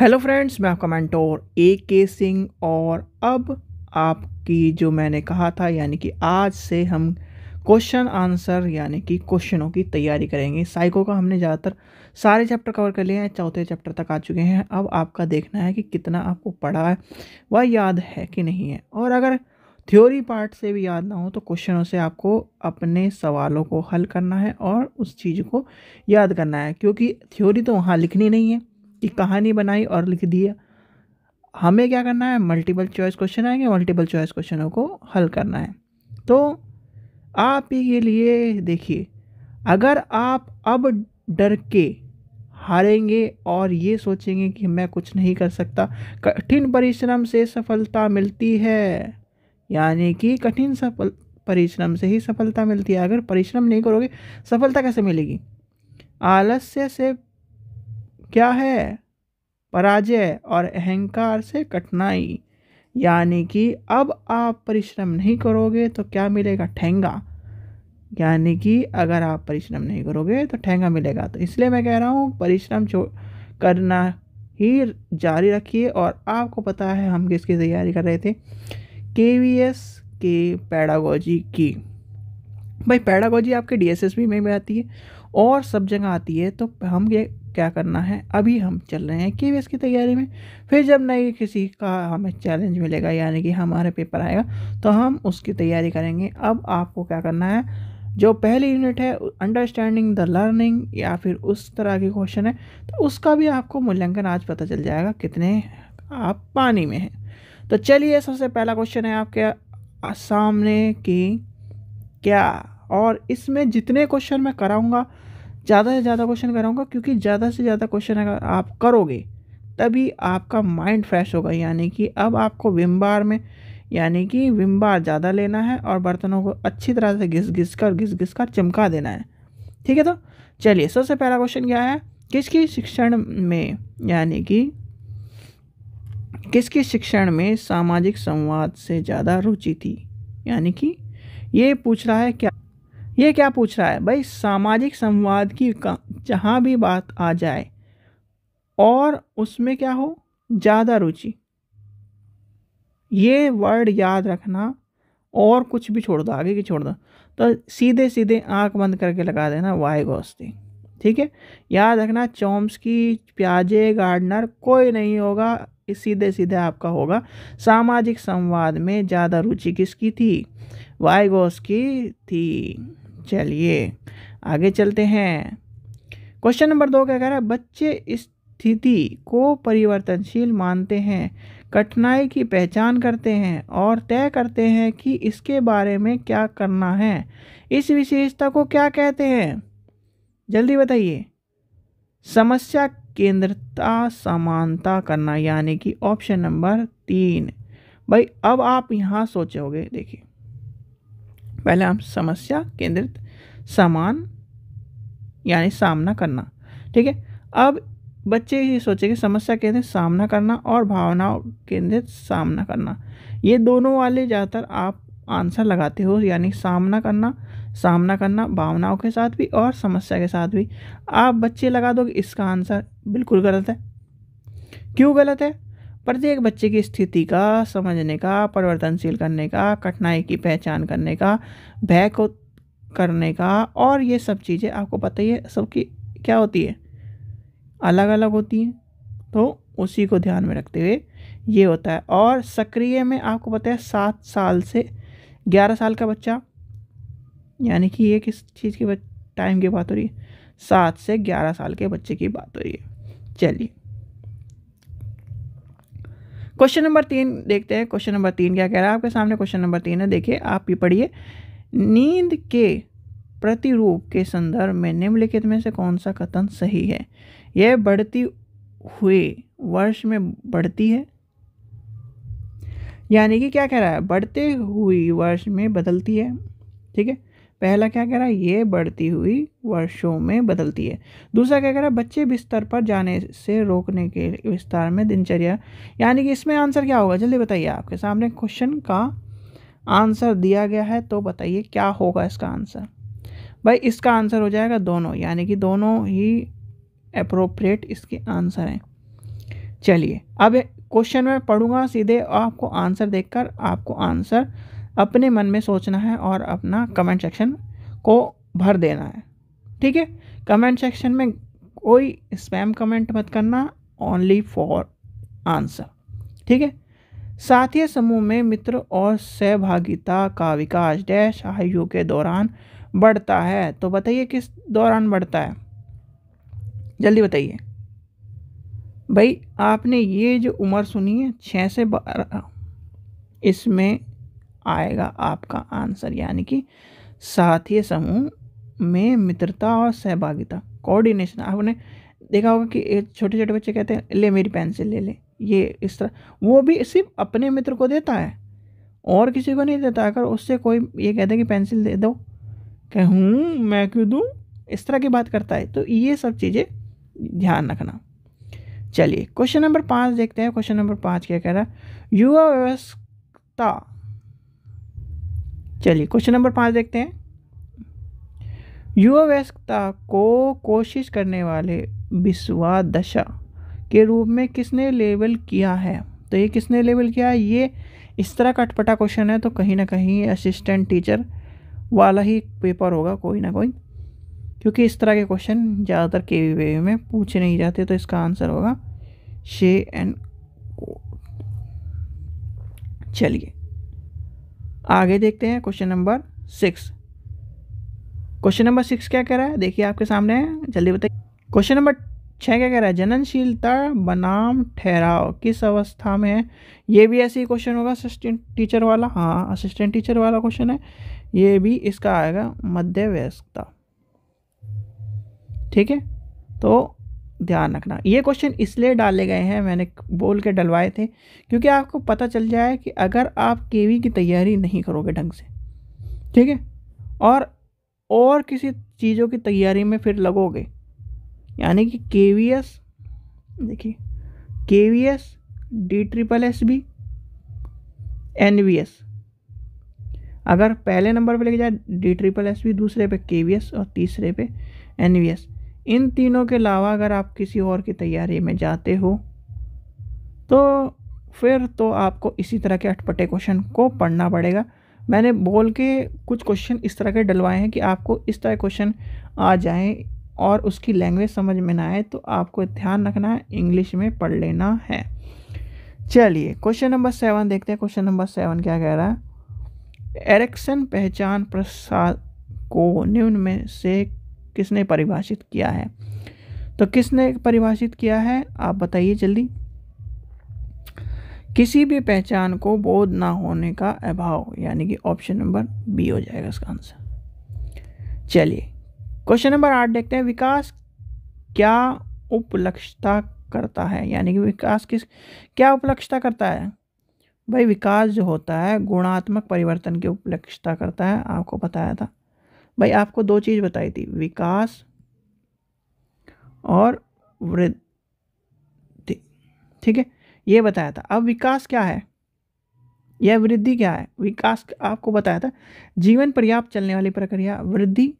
Hello friends मैं आपका mentor ए के सिंह और अब आपकी जो मैंने कहा था यानी कि आज से हम क्वेश्चन आंसर यानी कि क्वेश्चनों की तैयारी करेंगे साइको का हमने ज़्यादातर सारे चैप्टर कवर कर लिए हैं चौथे चैप्टर तक आ चुके हैं अब आपका देखना है कि कितना आपको पढ़ा है वह याद है कि नहीं है और अगर थ्योरी पार्ट से भी याद ना हो तो क्वेश्चनों से आपको अपने सवालों को हल करना है और उस चीज़ को याद करना है क्योंकि थ्योरी तो वहाँ लिखनी नहीं है की कहानी बनाई और लिख दिया हमें क्या करना है मल्टीपल चॉइस क्वेश्चन आएंगे मल्टीपल चॉइस क्वेश्चनों को हल करना है तो आप ही के लिए देखिए अगर आप अब डर के हारेंगे और ये सोचेंगे कि मैं कुछ नहीं कर सकता कठिन परिश्रम से सफलता मिलती है यानी कि कठिन सफल परिश्रम से ही सफलता मिलती है अगर परिश्रम नहीं करोगे सफलता कैसे मिलेगी आलस्य से क्या है पराजय और अहंकार से कठिनाई यानी कि अब आप परिश्रम नहीं करोगे तो क्या मिलेगा ठेंगा यानी कि अगर आप परिश्रम नहीं करोगे तो ठेंगा मिलेगा तो इसलिए मैं कह रहा हूँ परिश्रम जो करना ही जारी रखिए और आपको पता है हम किसकी तैयारी कर रहे थे के वी एस के पैडागोजी की भाई पैडागोजी आपके डी एस एस बी में भी आती है और सब जगह आती है तो हम ये क्या करना है अभी हम चल रहे हैं के की तैयारी में फिर जब नई किसी का हमें चैलेंज मिलेगा यानी कि हमारे पेपर आएगा तो हम उसकी तैयारी करेंगे अब आपको क्या करना है जो पहली यूनिट है अंडरस्टैंडिंग द लर्निंग या फिर उस तरह के क्वेश्चन है तो उसका भी आपको मूल्यांकन आज पता चल जाएगा कितने आप पानी में हैं तो चलिए सबसे पहला क्वेश्चन है आपके सामने की क्या और इसमें जितने क्वेश्चन मैं कराऊंगा ज़्यादा से ज़्यादा क्वेश्चन कराऊंगा क्योंकि ज़्यादा से ज़्यादा क्वेश्चन अगर आप करोगे तभी आपका माइंड फ्रेश होगा यानी कि अब आपको विम बार में यानी कि विम बार ज़्यादा लेना है और बर्तनों को अच्छी तरह से घिस घिस कर घिस घिस कर चमका देना है ठीक है तो चलिए सबसे पहला क्वेश्चन क्या है किसकी शिक्षण में यानी कि किसकी शिक्षण में सामाजिक संवाद से ज़्यादा रुचि थी यानी कि ये पूछ रहा है क्या ये क्या पूछ रहा है भाई सामाजिक संवाद की जहाँ भी बात आ जाए और उसमें क्या हो ज़्यादा रुचि ये वर्ड याद रखना और कुछ भी छोड़ दो आगे की छोड़ दो तो सीधे सीधे आंख बंद करके लगा देना वाई गोस्ती ठीक है याद रखना चॉम्स की प्याजे गार्डनर कोई नहीं होगा सीधे सीधे आपका होगा सामाजिक संवाद में ज़्यादा रुचि किसकी थी वाइगोस की थी चलिए आगे चलते हैं क्वेश्चन नंबर दो क्या कह रहा है बच्चे स्थिति को परिवर्तनशील मानते हैं कठिनाई की पहचान करते हैं और तय करते हैं कि इसके बारे में क्या करना है इस विशेषता को क्या कहते हैं जल्दी बताइए समस्या केंद्रता समानता करना यानी कि ऑप्शन नंबर तीन भाई अब आप यहाँ सोचोगे देखिए पहले हम समस्या केंद्रित समान यानी सामना करना ठीक है अब बच्चे ये सोचे कि समस्या केंद्रित सामना करना और भावनाओं केंद्रित सामना करना ये दोनों वाले ज़्यादातर आप आंसर लगाते हो यानी सामना करना सामना करना भावनाओं के साथ भी और समस्या के साथ भी आप बच्चे लगा दो कि इसका आंसर बिल्कुल गलत है क्यों गलत है प्रत्येक बच्चे की स्थिति का समझने का परिवर्तनशील करने का कठिनाई की पहचान करने का भय को करने का और ये सब चीज़ें आपको पता ही है सबकी क्या होती है अलग अलग होती हैं तो उसी को ध्यान में रखते हुए ये होता है और सक्रिय में आपको पता है सात साल से ग्यारह साल का बच्चा यानी कि ये किस चीज़ की टाइम की बात हो रही है सात से ग्यारह साल के बच्चे की बात हो रही है चलिए क्वेश्चन नंबर तीन देखते हैं क्वेश्चन नंबर तीन क्या कह रहा है आपके सामने क्वेश्चन नंबर तीन है देखिए आप ये पढ़िए नींद के प्रतिरूप के संदर्भ में निम्नलिखित में से कौन सा कथन सही है यह बढ़ती हुए वर्ष में बढ़ती है यानी कि क्या कह रहा है बढ़ते हुई वर्ष में बदलती है ठीक है पहला क्या कह रहा है ये बढ़ती हुई वर्षों में बदलती है दूसरा क्या कह रहा है बच्चे बिस्तर पर जाने से रोकने के विस्तार में दिनचर्या यानी कि इसमें आंसर क्या होगा जल्दी बताइए आपके सामने क्वेश्चन का आंसर दिया गया है तो बताइए क्या होगा इसका आंसर भाई इसका आंसर हो जाएगा दोनों यानी कि दोनों ही अप्रोप्रिएट इसके आंसर हैं चलिए अब क्वेश्चन में पढ़ूंगा सीधे आपको आंसर देखकर आपको आंसर अपने मन में सोचना है और अपना कमेंट सेक्शन को भर देना है ठीक है कमेंट सेक्शन में कोई स्पैम कमेंट मत करना ओनली फॉर आंसर ठीक है साथी समूह में मित्र और सहभागिता का विकास डैश आयु के दौरान बढ़ता है तो बताइए किस दौरान बढ़ता है जल्दी बताइए भाई आपने ये जो उम्र सुनी है छः से बारह इसमें आएगा आपका आंसर यानी कि साथीय समूह में मित्रता और सहभागिता कोऑर्डिनेशन आपने देखा होगा कि छोटे छोटे बच्चे कहते हैं ले मेरी पेंसिल ले ले ये इस तरह वो भी सिर्फ अपने मित्र को देता है और किसी को नहीं देता अगर उससे कोई ये कहता है कि पेंसिल दे दो कहूँ मैं क्यों दूँ इस तरह की बात करता है तो ये सब चीज़ें ध्यान रखना चलिए क्वेश्चन नंबर पाँच देखते हैं क्वेश्चन नंबर पाँच क्या कह रहा है युवा व्यवस्था चलिए क्वेश्चन नंबर पाँच देखते हैं युवा को कोशिश करने वाले विश्वा दशा के रूप में किसने लेवल किया है तो ये किसने लेवल किया है ये इस तरह का अटपटा क्वेश्चन है तो कहीं ना कहीं असिस्टेंट टीचर वाला ही पेपर होगा कोई ना कोई क्योंकि इस तरह के क्वेश्चन ज़्यादातर के में पूछे नहीं जाते तो इसका आंसर होगा शे एंड चलिए आगे देखते हैं question number six question number six क्या कह रहा है देखिए आपके सामने जल्दी बताइए क्वेश्चन नंबर छः क्या कह रहा है जननशीलता बनाम ठहराव किस अवस्था में है ये भी ऐसे ही क्वेश्चन होगा असिस्टेंट टीचर वाला हाँ असिस्टेंट टीचर वाला क्वेश्चन है ये भी इसका आएगा मध्य वयस्कता ठीक है तो ध्यान रखना ये क्वेश्चन इसलिए डाले गए हैं मैंने बोल के डलवाए थे क्योंकि आपको पता चल जाए कि अगर आप वी की तैयारी नहीं करोगे ढंग से ठीक है और और किसी चीज़ों की तैयारी में फिर लगोगे यानी कि के वी एस देखिए K V S D triple S B N V S अगर पहले नंबर पे लेके जाए डी ट्रिपल एस बी दूसरे पे के वी एस और तीसरे पे एन वी एस इन तीनों के अलावा अगर आप किसी और की तैयारी में जाते हो तो फिर तो आपको इसी तरह के अटपटे क्वेश्चन को पढ़ना पड़ेगा मैंने बोल के कुछ क्वेश्चन इस तरह के डलवाए हैं कि आपको इस तरह क्वेश्चन आ जाए और उसकी लैंग्वेज समझ में ना आए तो आपको ध्यान रखना है इंग्लिश में पढ़ लेना है चलिए क्वेश्चन नंबर सेवन देखते हैं क्वेश्चन नंबर सेवन क्या कह रहा है एरेक्सन पहचान प्रसाद को निम्न में से किसने परिभाषित किया है तो किसने परिभाषित किया है आप बताइए जल्दी किसी भी पहचान को बोध ना होने का अभाव यानी कि ऑप्शन नंबर बी हो जाएगा इसका आंसर चलिए क्वेश्चन नंबर आठ देखते हैं विकास क्या उपलक्षता करता है यानी कि विकास किस क्या उपलक्षता करता है भाई विकास जो होता है गुणात्मक परिवर्तन की उपलक्षता करता है आपको बताया था भाई आपको दो चीज़ बताई थी विकास और वृद्धि ठीक है ये बताया था अब विकास क्या है यह वृद्धि क्या है विकास आपको बताया था जीवन पर्याप्त चलने वाली प्रक्रिया वृद्धि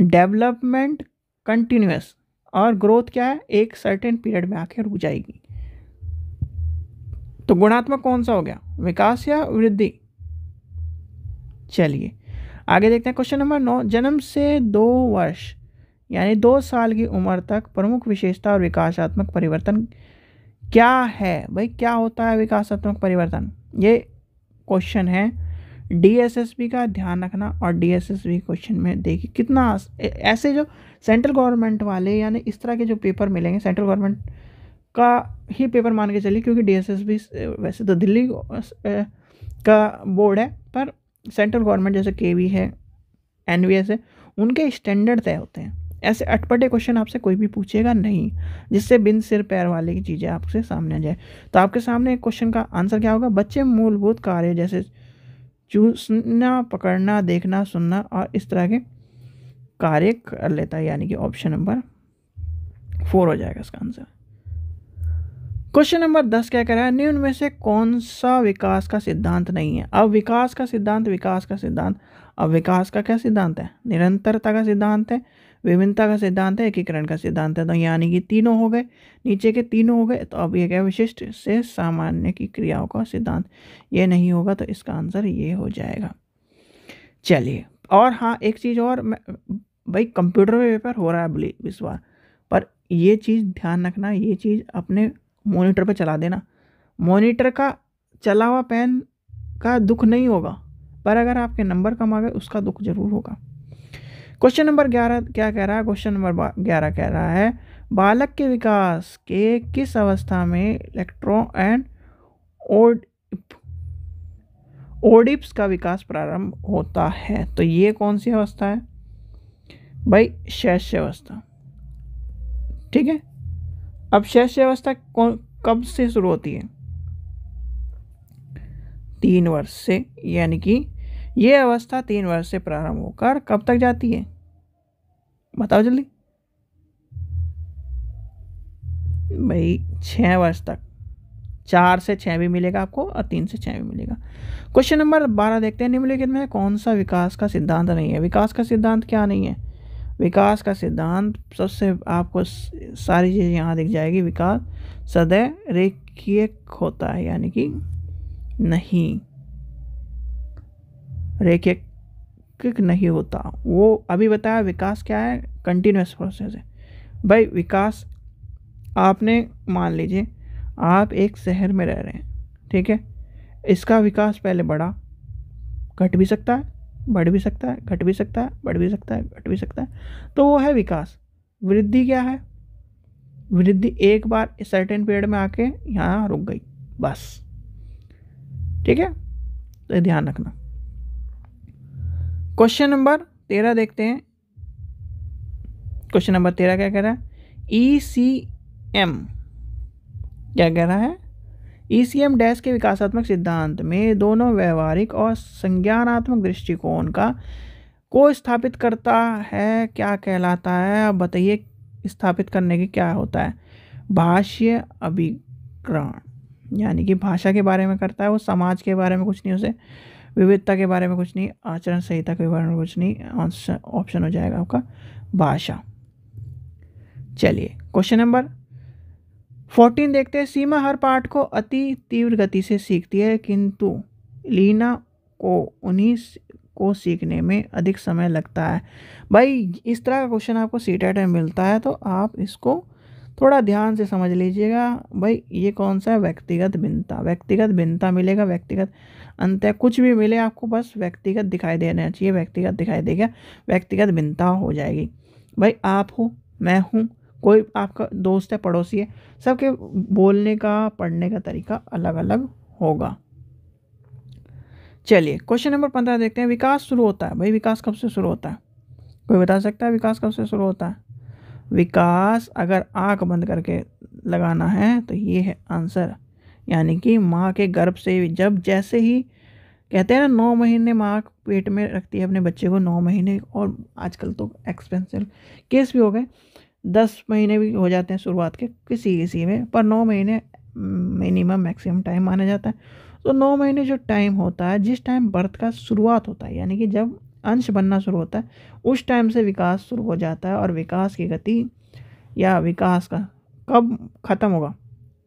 डेवलपमेंट कंटिन्यूस और ग्रोथ क्या है एक सर्टेन पीरियड में आके रुक जाएगी तो गुणात्मक कौन सा हो गया विकास या वृद्धि चलिए आगे देखते हैं क्वेश्चन नंबर नौ जन्म से दो वर्ष यानी दो साल की उम्र तक प्रमुख विशेषता और विकासात्मक परिवर्तन क्या है भाई क्या होता है विकासात्मक परिवर्तन ये क्वेश्चन है डीएसएसबी का ध्यान रखना और डीएसएसबी क्वेश्चन में देखिए कितना ऐसे जो सेंट्रल गवर्नमेंट वाले यानी इस तरह के जो पेपर मिलेंगे सेंट्रल गवर्नमेंट का ही पेपर मान के चलिए क्योंकि डीएसएसबी वैसे तो दिल्ली का बोर्ड है पर सेंट्रल गवर्नमेंट जैसे के वी है एन वी एस है उनके स्टैंडर्ड तय होते हैं ऐसे अटपटे क्वेश्चन आपसे कोई भी पूछेगा नहीं जिससे बिन सिर पैर वाले की चीज़ें आपसे सामने आ जाए तो आपके सामने एक क्वेश्चन का आंसर क्या होगा बच्चे मूलभूत कार्य जैसे चूसना पकड़ना देखना सुनना और इस तरह के कार्य कर लेता है यानी कि ऑप्शन नंबर फोर हो जाएगा इसका आंसर क्वेश्चन नंबर दस क्या कह रहा है निम्न में से कौन सा विकास का सिद्धांत नहीं है अब विकास का सिद्धांत विकास का सिद्धांत अब विकास का क्या सिद्धांत है निरंतरता का सिद्धांत है विभिन्नता का सिद्धांत है एकीकरण का सिद्धांत है तो यानी कि तीनों हो गए नीचे के तीनों हो गए तो अब ये क्या विशिष्ट से सामान्य की क्रियाओं का सिद्धांत ये नहीं होगा तो इसका आंसर ये हो जाएगा चलिए और हाँ एक चीज़ और भाई कंप्यूटर में पेपर हो रहा है इस बार पर ये चीज़ ध्यान रखना ये चीज़ अपने मॉनिटर पर चला देना मॉनिटर का चला हुआ पेन का दुख नहीं होगा पर अगर आपके नंबर कम आ गए उसका दुख जरूर होगा क्वेश्चन नंबर ग्यारह क्या कह रहा है क्वेश्चन नंबर ग्यारह कह रहा है बालक के विकास के किस अवस्था में इलेक्ट्रॉन एंड ओड ओडिप्स का विकास प्रारंभ होता है तो ये कौन सी अवस्था है भाई शैश्य अवस्था ठीक है अब अवस्था कौन कब से शुरू होती है तीन वर्ष से यानी कि यह अवस्था तीन वर्ष से प्रारंभ होकर कब तक जाती है बताओ जल्दी भाई छः वर्ष तक चार से छः भी मिलेगा आपको और तीन से छः भी मिलेगा क्वेश्चन नंबर बारह देखते हैं निम्नलिखित में कौन सा विकास का सिद्धांत नहीं है विकास का सिद्धांत क्या नहीं है विकास का सिद्धांत सबसे आपको सारी चीज़ यहाँ दिख जाएगी विकास सदैव रेखीय होता है यानी कि नहीं रेखीय नहीं होता वो अभी बताया विकास क्या है कंटिन्यूस प्रोसेस है भाई विकास आपने मान लीजिए आप एक शहर में रह रहे हैं ठीक है इसका विकास पहले बड़ा घट भी सकता है बढ़ भी सकता है घट भी सकता है बढ़ भी सकता है घट भी सकता है तो वो है विकास वृद्धि क्या है वृद्धि एक बार सर्टेन पीरियड में आके यहाँ रुक गई बस ठीक है तो ध्यान रखना क्वेश्चन नंबर तेरह देखते हैं क्वेश्चन नंबर तेरह क्या कह रहा है ई सी एम क्या कह रहा है ईसीएम डैश के विकासात्मक सिद्धांत में दोनों व्यवहारिक और संज्ञानात्मक दृष्टिकोण का को स्थापित करता है क्या कहलाता है अब बताइए स्थापित करने के क्या होता है भाष्य अभिग्रहण यानी कि भाषा के बारे में करता है वो समाज के बारे में कुछ नहीं उसे विविधता के बारे में कुछ नहीं आचरण संहिता के बारे में कुछ नहीं ऑप्शन हो जाएगा आपका भाषा चलिए क्वेश्चन नंबर फोर्टीन देखते हैं सीमा हर पाठ को अति तीव्र गति से सीखती है किंतु लीना को उन्हीं को सीखने में अधिक समय लगता है भाई इस तरह का क्वेश्चन आपको सी टेट में मिलता है तो आप इसको थोड़ा ध्यान से समझ लीजिएगा भाई ये कौन सा है व्यक्तिगत भिन्नता व्यक्तिगत भिन्नता मिलेगा व्यक्तिगत अंत कुछ भी मिले आपको बस व्यक्तिगत दिखाई देना चाहिए व्यक्तिगत दिखाई देगा व्यक्तिगत भिन्नता हो जाएगी भाई आप हो मैं हूँ कोई आपका दोस्त है पड़ोसी है सबके बोलने का पढ़ने का तरीका अलग अलग होगा चलिए क्वेश्चन नंबर पंद्रह देखते हैं विकास शुरू होता है भाई विकास कब से शुरू होता है कोई बता सकता है विकास कब से शुरू होता है विकास अगर आँख बंद करके लगाना है तो ये है आंसर यानी कि माँ के गर्भ से जब जैसे ही कहते हैं ना नौ महीने माँ पेट में रखती है अपने बच्चे को नौ महीने और आजकल तो एक्सपेंसिव केस भी हो गए दस महीने भी हो जाते हैं शुरुआत के किसी किसी में पर नौ महीने मिनिमम मैक्सिमम टाइम माना जाता है तो नौ महीने जो टाइम होता है जिस टाइम बर्थ का शुरुआत होता है यानी कि जब अंश बनना शुरू होता है उस टाइम से विकास शुरू हो जाता है और विकास की गति या विकास का कब ख़त्म होगा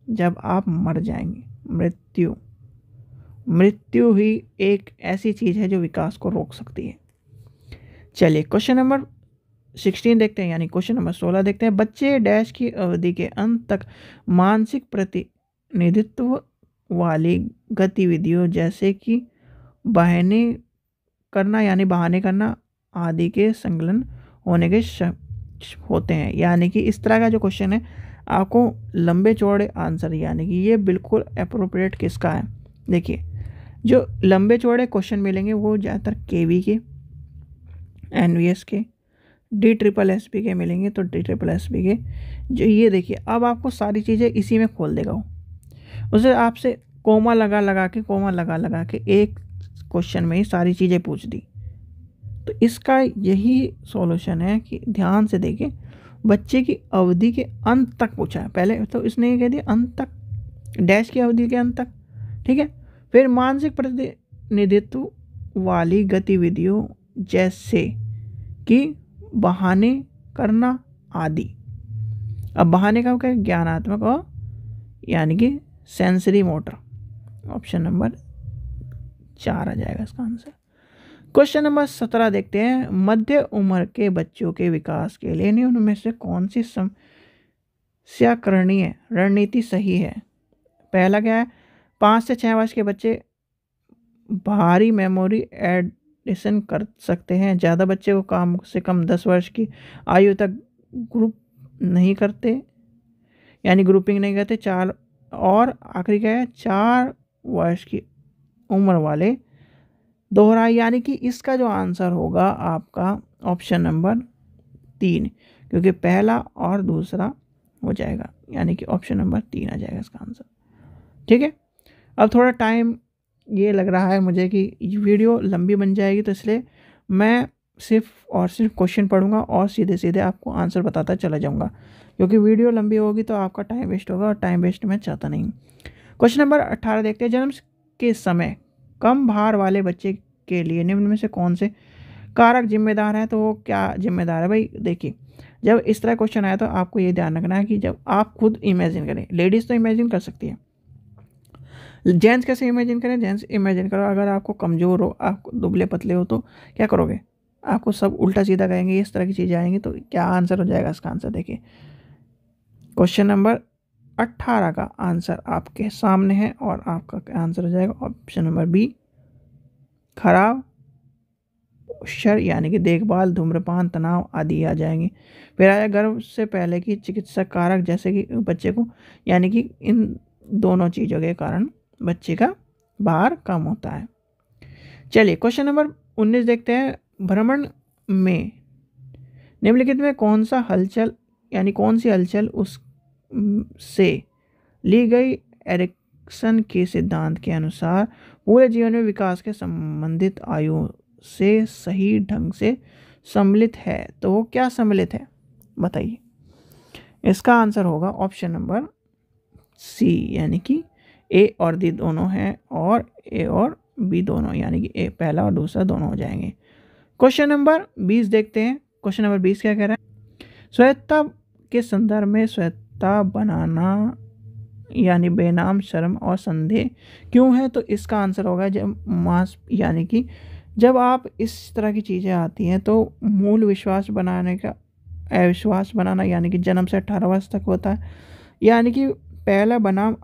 जब आप मर जाएंगे मृत्यु मृत्यु ही एक ऐसी चीज़ है जो विकास को रोक सकती है चलिए क्वेश्चन नंबर सिक्सटीन देखते हैं यानी क्वेश्चन नंबर सोलह देखते हैं बच्चे डैश की अवधि के अंत तक मानसिक प्रतिनिधित्व वाली गतिविधियों जैसे कि बहने करना यानी बहाने करना आदि के संकलन होने के होते हैं यानी कि इस तरह का जो क्वेश्चन है आपको लंबे चौड़े आंसर यानी कि ये बिल्कुल अप्रोप्रिएट किसका है देखिए जो लंबे चौड़े क्वेश्चन मिलेंगे वो ज़्यादातर K V K N V S K D triple S P के मिलेंगे तो डी ट्रिपल एस पी के जो ये देखिए अब आपको सारी चीज़ें इसी में खोल देगा वो उसे आपसे कोमा लगा लगा के कोमा लगा लगा के एक क्वेश्चन में ही सारी चीज़ें पूछ दी तो इसका यही सॉल्यूशन है कि ध्यान से देखें बच्चे की अवधि के अंत तक पूछा है पहले तो इसने ये कह दिया अंत तक डैश की अवधि के अंत तक ठीक है फिर मानसिक प्रतिनिधित्व वाली गतिविधियों जैसे कि बहाने करना आदि अब बहाने का क्या है ज्ञानात्मक और यानी कि सेंसरी मोटर ऑप्शन नंबर चार आ जाएगा इसका आंसर क्वेश्चन नंबर सत्रह देखते हैं मध्य उम्र के बच्चों के विकास के लिए नहीं उनमें से कौन सी समस्या करणीय रणनीति सही है पहला क्या है पाँच से छः वर्ष के बच्चे भारी मेमोरी एड डिसन कर सकते हैं ज़्यादा बच्चे को काम से कम दस वर्ष की आयु तक ग्रुप नहीं करते यानी ग्रुपिंग नहीं करते चार और आखिरी क्या है चार वर्ष की उम्र वाले दोहरा यानी कि इसका जो आंसर होगा आपका ऑप्शन नंबर तीन क्योंकि पहला और दूसरा हो जाएगा यानी कि ऑप्शन नंबर तीन आ जाएगा इसका आंसर ठीक है अब थोड़ा टाइम ये लग रहा है मुझे कि वीडियो लंबी बन जाएगी तो इसलिए मैं सिर्फ और सिर्फ क्वेश्चन पढ़ूंगा और सीधे सीधे आपको आंसर बताता चला जाऊंगा क्योंकि वीडियो लंबी होगी तो आपका टाइम वेस्ट होगा और टाइम वेस्ट मैं चाहता नहीं क्वेश्चन नंबर अट्ठारह देखते हैं जन्म के समय कम भार वाले बच्चे के लिए निम्न में से कौन से कारक जिम्मेदार हैं तो वो क्या जिम्मेदार है भाई देखिए जब इस तरह क्वेश्चन आया तो आपको ये ध्यान रखना है कि जब आप खुद इमेजिन करें लेडीज़ तो इमेजिन कर सकती है जेंट्स कैसे इमेजिन करें जेंट्स इमेजिन करो अगर आपको कमज़ोर हो आप दुबले पतले हो तो क्या करोगे आपको सब उल्टा सीधा कहेंगे इस तरह की चीज़ें आएंगी तो क्या आंसर हो जाएगा इसका आंसर देखिए क्वेश्चन नंबर अट्ठारह का आंसर आपके सामने है और आपका आंसर हो जाएगा ऑप्शन नंबर बी खराब शर यानी कि देखभाल धूम्रपान तनाव आदि आ जाएंगे फिर आया गर्भ से पहले की चिकित्सा कारक जैसे कि बच्चे को यानी कि इन दोनों चीज़ों के कारण बच्चे का भार कम होता है चलिए क्वेश्चन नंबर उन्नीस देखते हैं भ्रमण में निम्नलिखित में कौन सा हलचल यानी कौन सी हलचल उस से ली गई एरिक्सन के सिद्धांत के अनुसार पूरे जीवन में विकास के संबंधित आयु से सही ढंग से सम्मिलित है तो वो क्या सम्मिलित है बताइए इसका आंसर होगा ऑप्शन नंबर सी यानी कि ए और दी दोनों हैं और ए और बी दोनों यानी कि ए पहला और दूसरा दोनों हो जाएंगे क्वेश्चन नंबर बीस देखते हैं क्वेश्चन नंबर बीस क्या कह रहा है स्वयत्ता के संदर्भ में स्वयत्ता बनाना यानी बेनाम शर्म और संदेह क्यों है तो इसका आंसर होगा जब मास यानी कि जब आप इस तरह की चीज़ें आती हैं तो मूल विश्वास बनाने का अविश्वास बनाना यानी कि जन्म से अठारह वर्ष तक होता है यानी कि पहला बनाम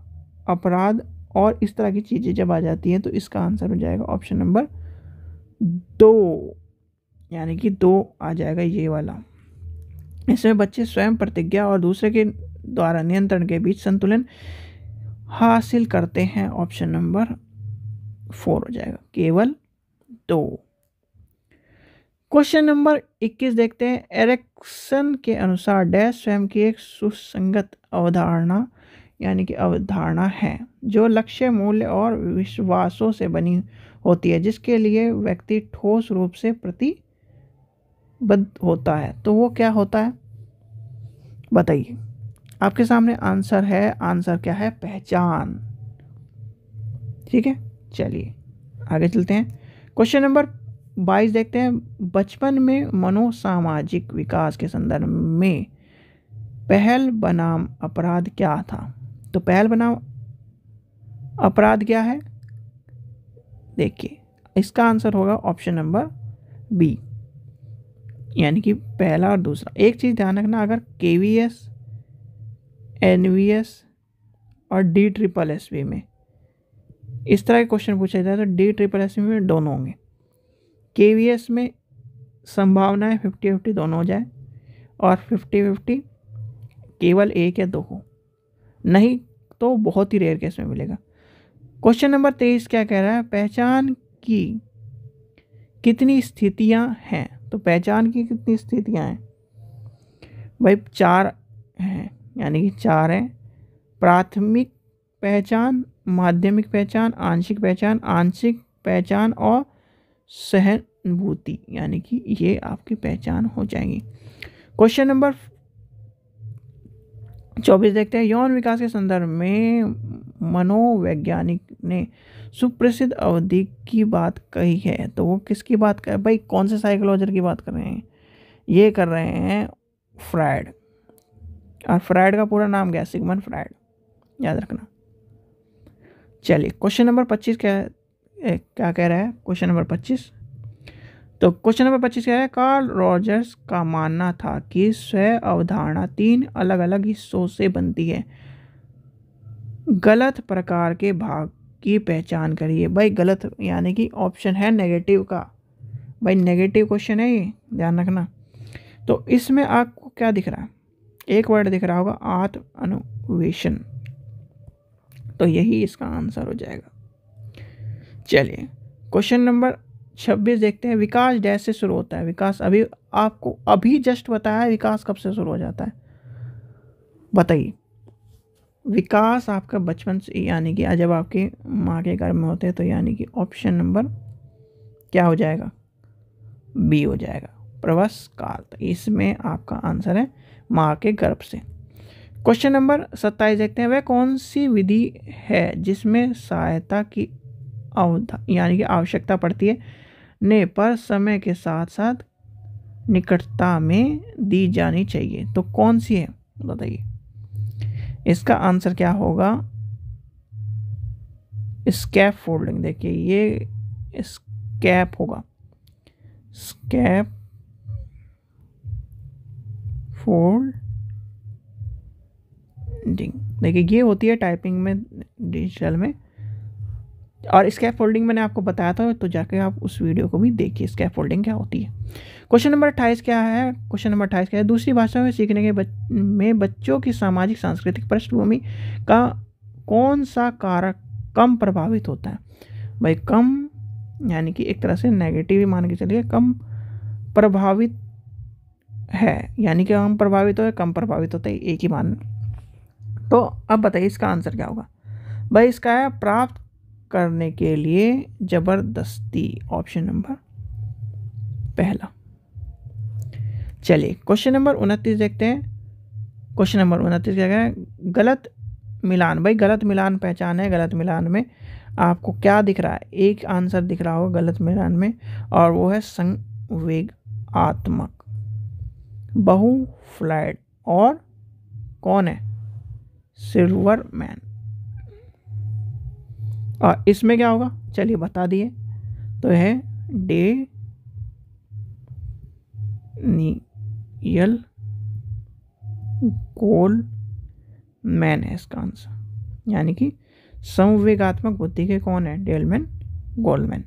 अपराध और इस तरह की चीज़ें जब आ जाती हैं तो इसका आंसर हो जाएगा ऑप्शन नंबर दो यानी कि दो आ जाएगा ये वाला इसमें बच्चे स्वयं प्रतिज्ञा और दूसरे के द्वारा नियंत्रण के बीच संतुलन हासिल करते हैं ऑप्शन नंबर फोर हो जाएगा केवल दो क्वेश्चन नंबर 21 देखते हैं एरेक्सन के अनुसार डैश स्वयं की एक सुसंगत अवधारणा यानी कि अवधारणा है जो लक्ष्य मूल्य और विश्वासों से बनी होती है जिसके लिए व्यक्ति ठोस रूप से प्रतिबद्ध होता है तो वो क्या होता है बताइए आपके सामने आंसर है आंसर क्या है पहचान ठीक है चलिए आगे चलते हैं क्वेश्चन नंबर बाईस देखते हैं बचपन में मनोसामाजिक विकास के संदर्भ में पहल बनाम अपराध क्या था तो पहल बनाओ अपराध क्या है देखिए इसका आंसर होगा ऑप्शन नंबर बी यानी कि पहला और दूसरा एक चीज़ ध्यान रखना अगर K V S N V S और डी ट्रिपल एस बी में इस तरह के क्वेश्चन पूछा जाए तो डी ट्रिपल एस बी में दोनों होंगे के वी एस में है फिफ्टी फिफ्टी दोनों हो जाए और फिफ्टी फिफ्टी केवल एक या दो हो नहीं तो बहुत ही रेयर केस में मिलेगा क्वेश्चन नंबर तेईस क्या कह रहा है पहचान की कितनी स्थितियां हैं तो पहचान की कितनी स्थितियां हैं भाई चार हैं यानी कि चार हैं प्राथमिक पहचान माध्यमिक पहचान आंशिक पहचान आंशिक पहचान और सहनुभूति यानी कि ये आपकी पहचान हो जाएगी क्वेश्चन नंबर चौबीस देखते हैं यौन विकास के संदर्भ में मनोवैज्ञानिक ने सुप्रसिद्ध अवधि की बात कही है तो वो किसकी बात कर भाई कौन से साइकोलॉजर की बात कर रहे हैं ये कर रहे हैं फ्राइड और फ्राइड का पूरा नाम क्या सिगमन फ्राइड याद रखना चलिए क्वेश्चन नंबर पच्चीस क्या क्या कह रहा है क्वेश्चन नंबर पच्चीस तो क्वेश्चन नंबर पच्चीस क्या है कार्ल रॉजर्स का मानना था कि स्व अवधारणा तीन अलग अलग हिस्सों से बनती है गलत प्रकार के भाग की पहचान करिए भाई गलत यानी कि ऑप्शन है नेगेटिव का भाई नेगेटिव क्वेश्चन है ये ध्यान रखना तो इसमें आपको क्या दिख रहा है एक वर्ड दिख रहा होगा आत्म अनुवेशन तो यही इसका आंसर हो जाएगा चलिए क्वेश्चन नंबर छब्बीस देखते हैं विकास डैश से शुरू होता है विकास अभी आपको अभी जस्ट बताया है विकास कब से शुरू हो जाता है बताइए विकास आपका बचपन से यानी कि जब आपके माँ के घर में होते हैं तो यानी कि ऑप्शन नंबर क्या हो जाएगा बी हो जाएगा प्रवास काल तो इसमें आपका आंसर है माँ के गर्भ से क्वेश्चन नंबर सत्ताईस देखते हैं वह कौन सी विधि है जिसमें सहायता की अवधा यानी कि आवश्यकता पड़ती है ने पर समय के साथ साथ निकटता में दी जानी चाहिए तो कौन सी है बताइए इसका आंसर क्या होगा स्कैप फोल्डिंग देखिए ये स्कैप होगा स्कैप फोल्डिंग देखिए ये होती है टाइपिंग में डिजिटल में और स्कैप फोल्डिंग मैंने आपको बताया था तो जाके आप उस वीडियो को भी देखिए स्कैप फोल्डिंग क्या होती है क्वेश्चन नंबर अट्ठाईस क्या है क्वेश्चन नंबर अट्ठाईस क्या है दूसरी भाषा में सीखने के बच, में बच्चों की सामाजिक सांस्कृतिक पृष्ठभूमि का कौन सा कारक कम प्रभावित होता है भाई कम यानी कि एक तरह से नेगेटिव ही मान के चलिए कम प्रभावित है यानी कि हम प्रभावित हो कम प्रभावित होता है एक ही मान तो अब बताइए इसका आंसर क्या होगा भाई इसका है प्राप्त करने के लिए ज़बरदस्ती ऑप्शन नंबर पहला चलिए क्वेश्चन नंबर उनतीस देखते हैं क्वेश्चन नंबर उनतीस क्या कहें गलत मिलान भाई गलत मिलान पहचान है गलत मिलान में आपको क्या दिख रहा है एक आंसर दिख रहा होगा गलत मिलान में और वो है संवेग आत्मक बहु फ्लैट और कौन है सिल्वर मैन और इसमें क्या होगा चलिए बता दिए तो है डे यल गोल मैन है इसका आंसर यानी कि संवेगात्मक बुद्धि के कौन है डेलमैन गोलमैन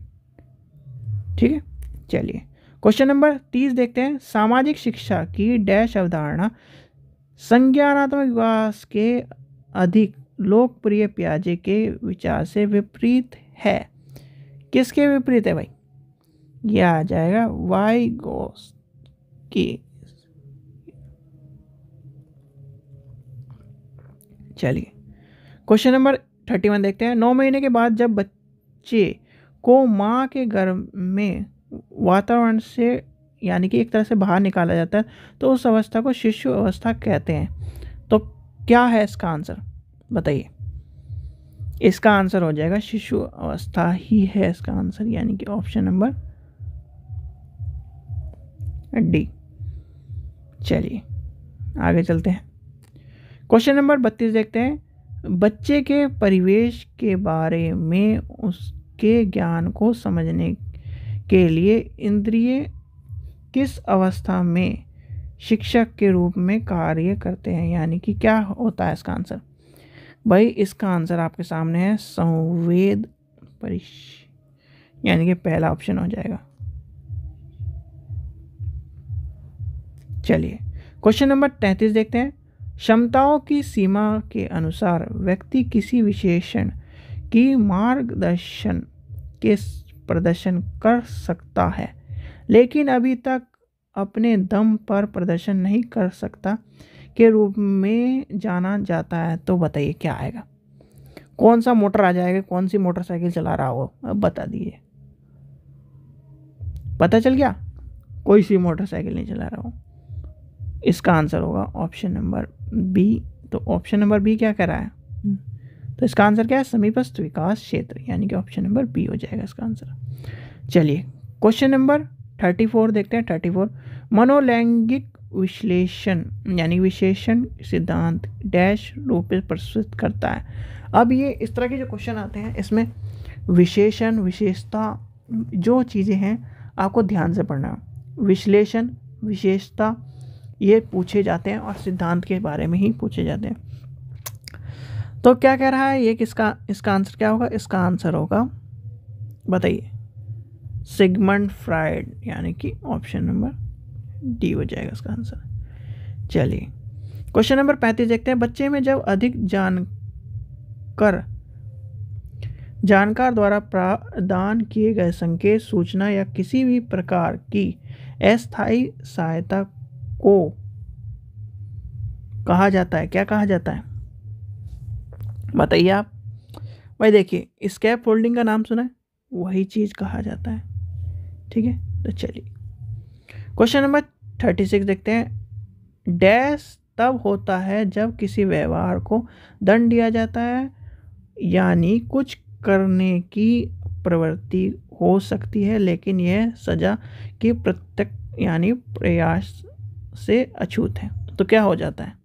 ठीक है चलिए क्वेश्चन नंबर तीस देखते हैं सामाजिक शिक्षा की डैश अवधारणा संज्ञानात्मक विकास के अधिक लोकप्रिय प्याजे के विचार से विपरीत है किसके विपरीत है भाई यह आ जाएगा वाई गोस की चलिए क्वेश्चन नंबर थर्टी वन देखते हैं नौ महीने के बाद जब बच्चे को माँ के घर में वातावरण से यानी कि एक तरह से बाहर निकाला जाता है तो उस अवस्था को शिशु अवस्था कहते हैं तो क्या है इसका आंसर बताइए इसका आंसर हो जाएगा शिशु अवस्था ही है इसका आंसर यानी कि ऑप्शन नंबर डी चलिए आगे चलते हैं क्वेश्चन नंबर बत्तीस देखते हैं बच्चे के परिवेश के बारे में उसके ज्ञान को समझने के लिए इंद्रिय किस अवस्था में शिक्षक के रूप में कार्य करते हैं यानी कि क्या होता है इसका आंसर भाई इसका आंसर आपके सामने है संवेद परिश यानी कि पहला ऑप्शन हो जाएगा चलिए क्वेश्चन नंबर तैंतीस देखते हैं क्षमताओं की सीमा के अनुसार व्यक्ति किसी विशेषण की मार्गदर्शन के प्रदर्शन कर सकता है लेकिन अभी तक अपने दम पर प्रदर्शन नहीं कर सकता के रूप में जाना जाता है तो बताइए क्या आएगा कौन सा मोटर आ जाएगा कौन सी मोटरसाइकिल चला रहा हो अब बता दीजिए पता चल गया कोई सी मोटरसाइकिल नहीं चला रहा हो इसका आंसर होगा ऑप्शन नंबर बी तो ऑप्शन नंबर बी क्या कर रहा है हम्म। तो इसका आंसर क्या है समीपस्थ विकास क्षेत्र यानी कि ऑप्शन नंबर बी हो जाएगा इसका आंसर चलिए क्वेश्चन नंबर थर्टी फोर देखते हैं थर्टी फोर मनोलैंगिक विश्लेषण यानी विशेषण सिद्धांत डैश रूप में प्रस्तुत करता है अब ये इस तरह के जो क्वेश्चन आते हैं इसमें विशेषण विशेषता जो चीज़ें हैं आपको ध्यान से पढ़ना विश्लेषण विशेषता ये पूछे जाते हैं और सिद्धांत के बारे में ही पूछे जाते हैं तो क्या कह रहा है ये किसका इसका आंसर क्या होगा इसका आंसर होगा बताइए सिगमंड फ्राइड यानी कि ऑप्शन नंबर डी हो जाएगा उसका आंसर चलिए क्वेश्चन नंबर पैंतीस देखते हैं बच्चे में जब अधिक जानकर जानकार द्वारा प्रदान किए गए संकेत सूचना या किसी भी प्रकार की अस्थायी सहायता को कहा जाता है क्या कहा जाता है बताइए आप भाई देखिए स्कैप फोल्डिंग का नाम सुना है वही चीज़ कहा जाता है ठीक है तो चलिए क्वेश्चन नंबर थर्टी सिक्स देखते हैं डैश तब होता है जब किसी व्यवहार को दंड दिया जाता है यानी कुछ करने की प्रवृत्ति हो सकती है लेकिन यह सजा की प्रत्यक यानी प्रयास से अछूत है तो क्या हो जाता है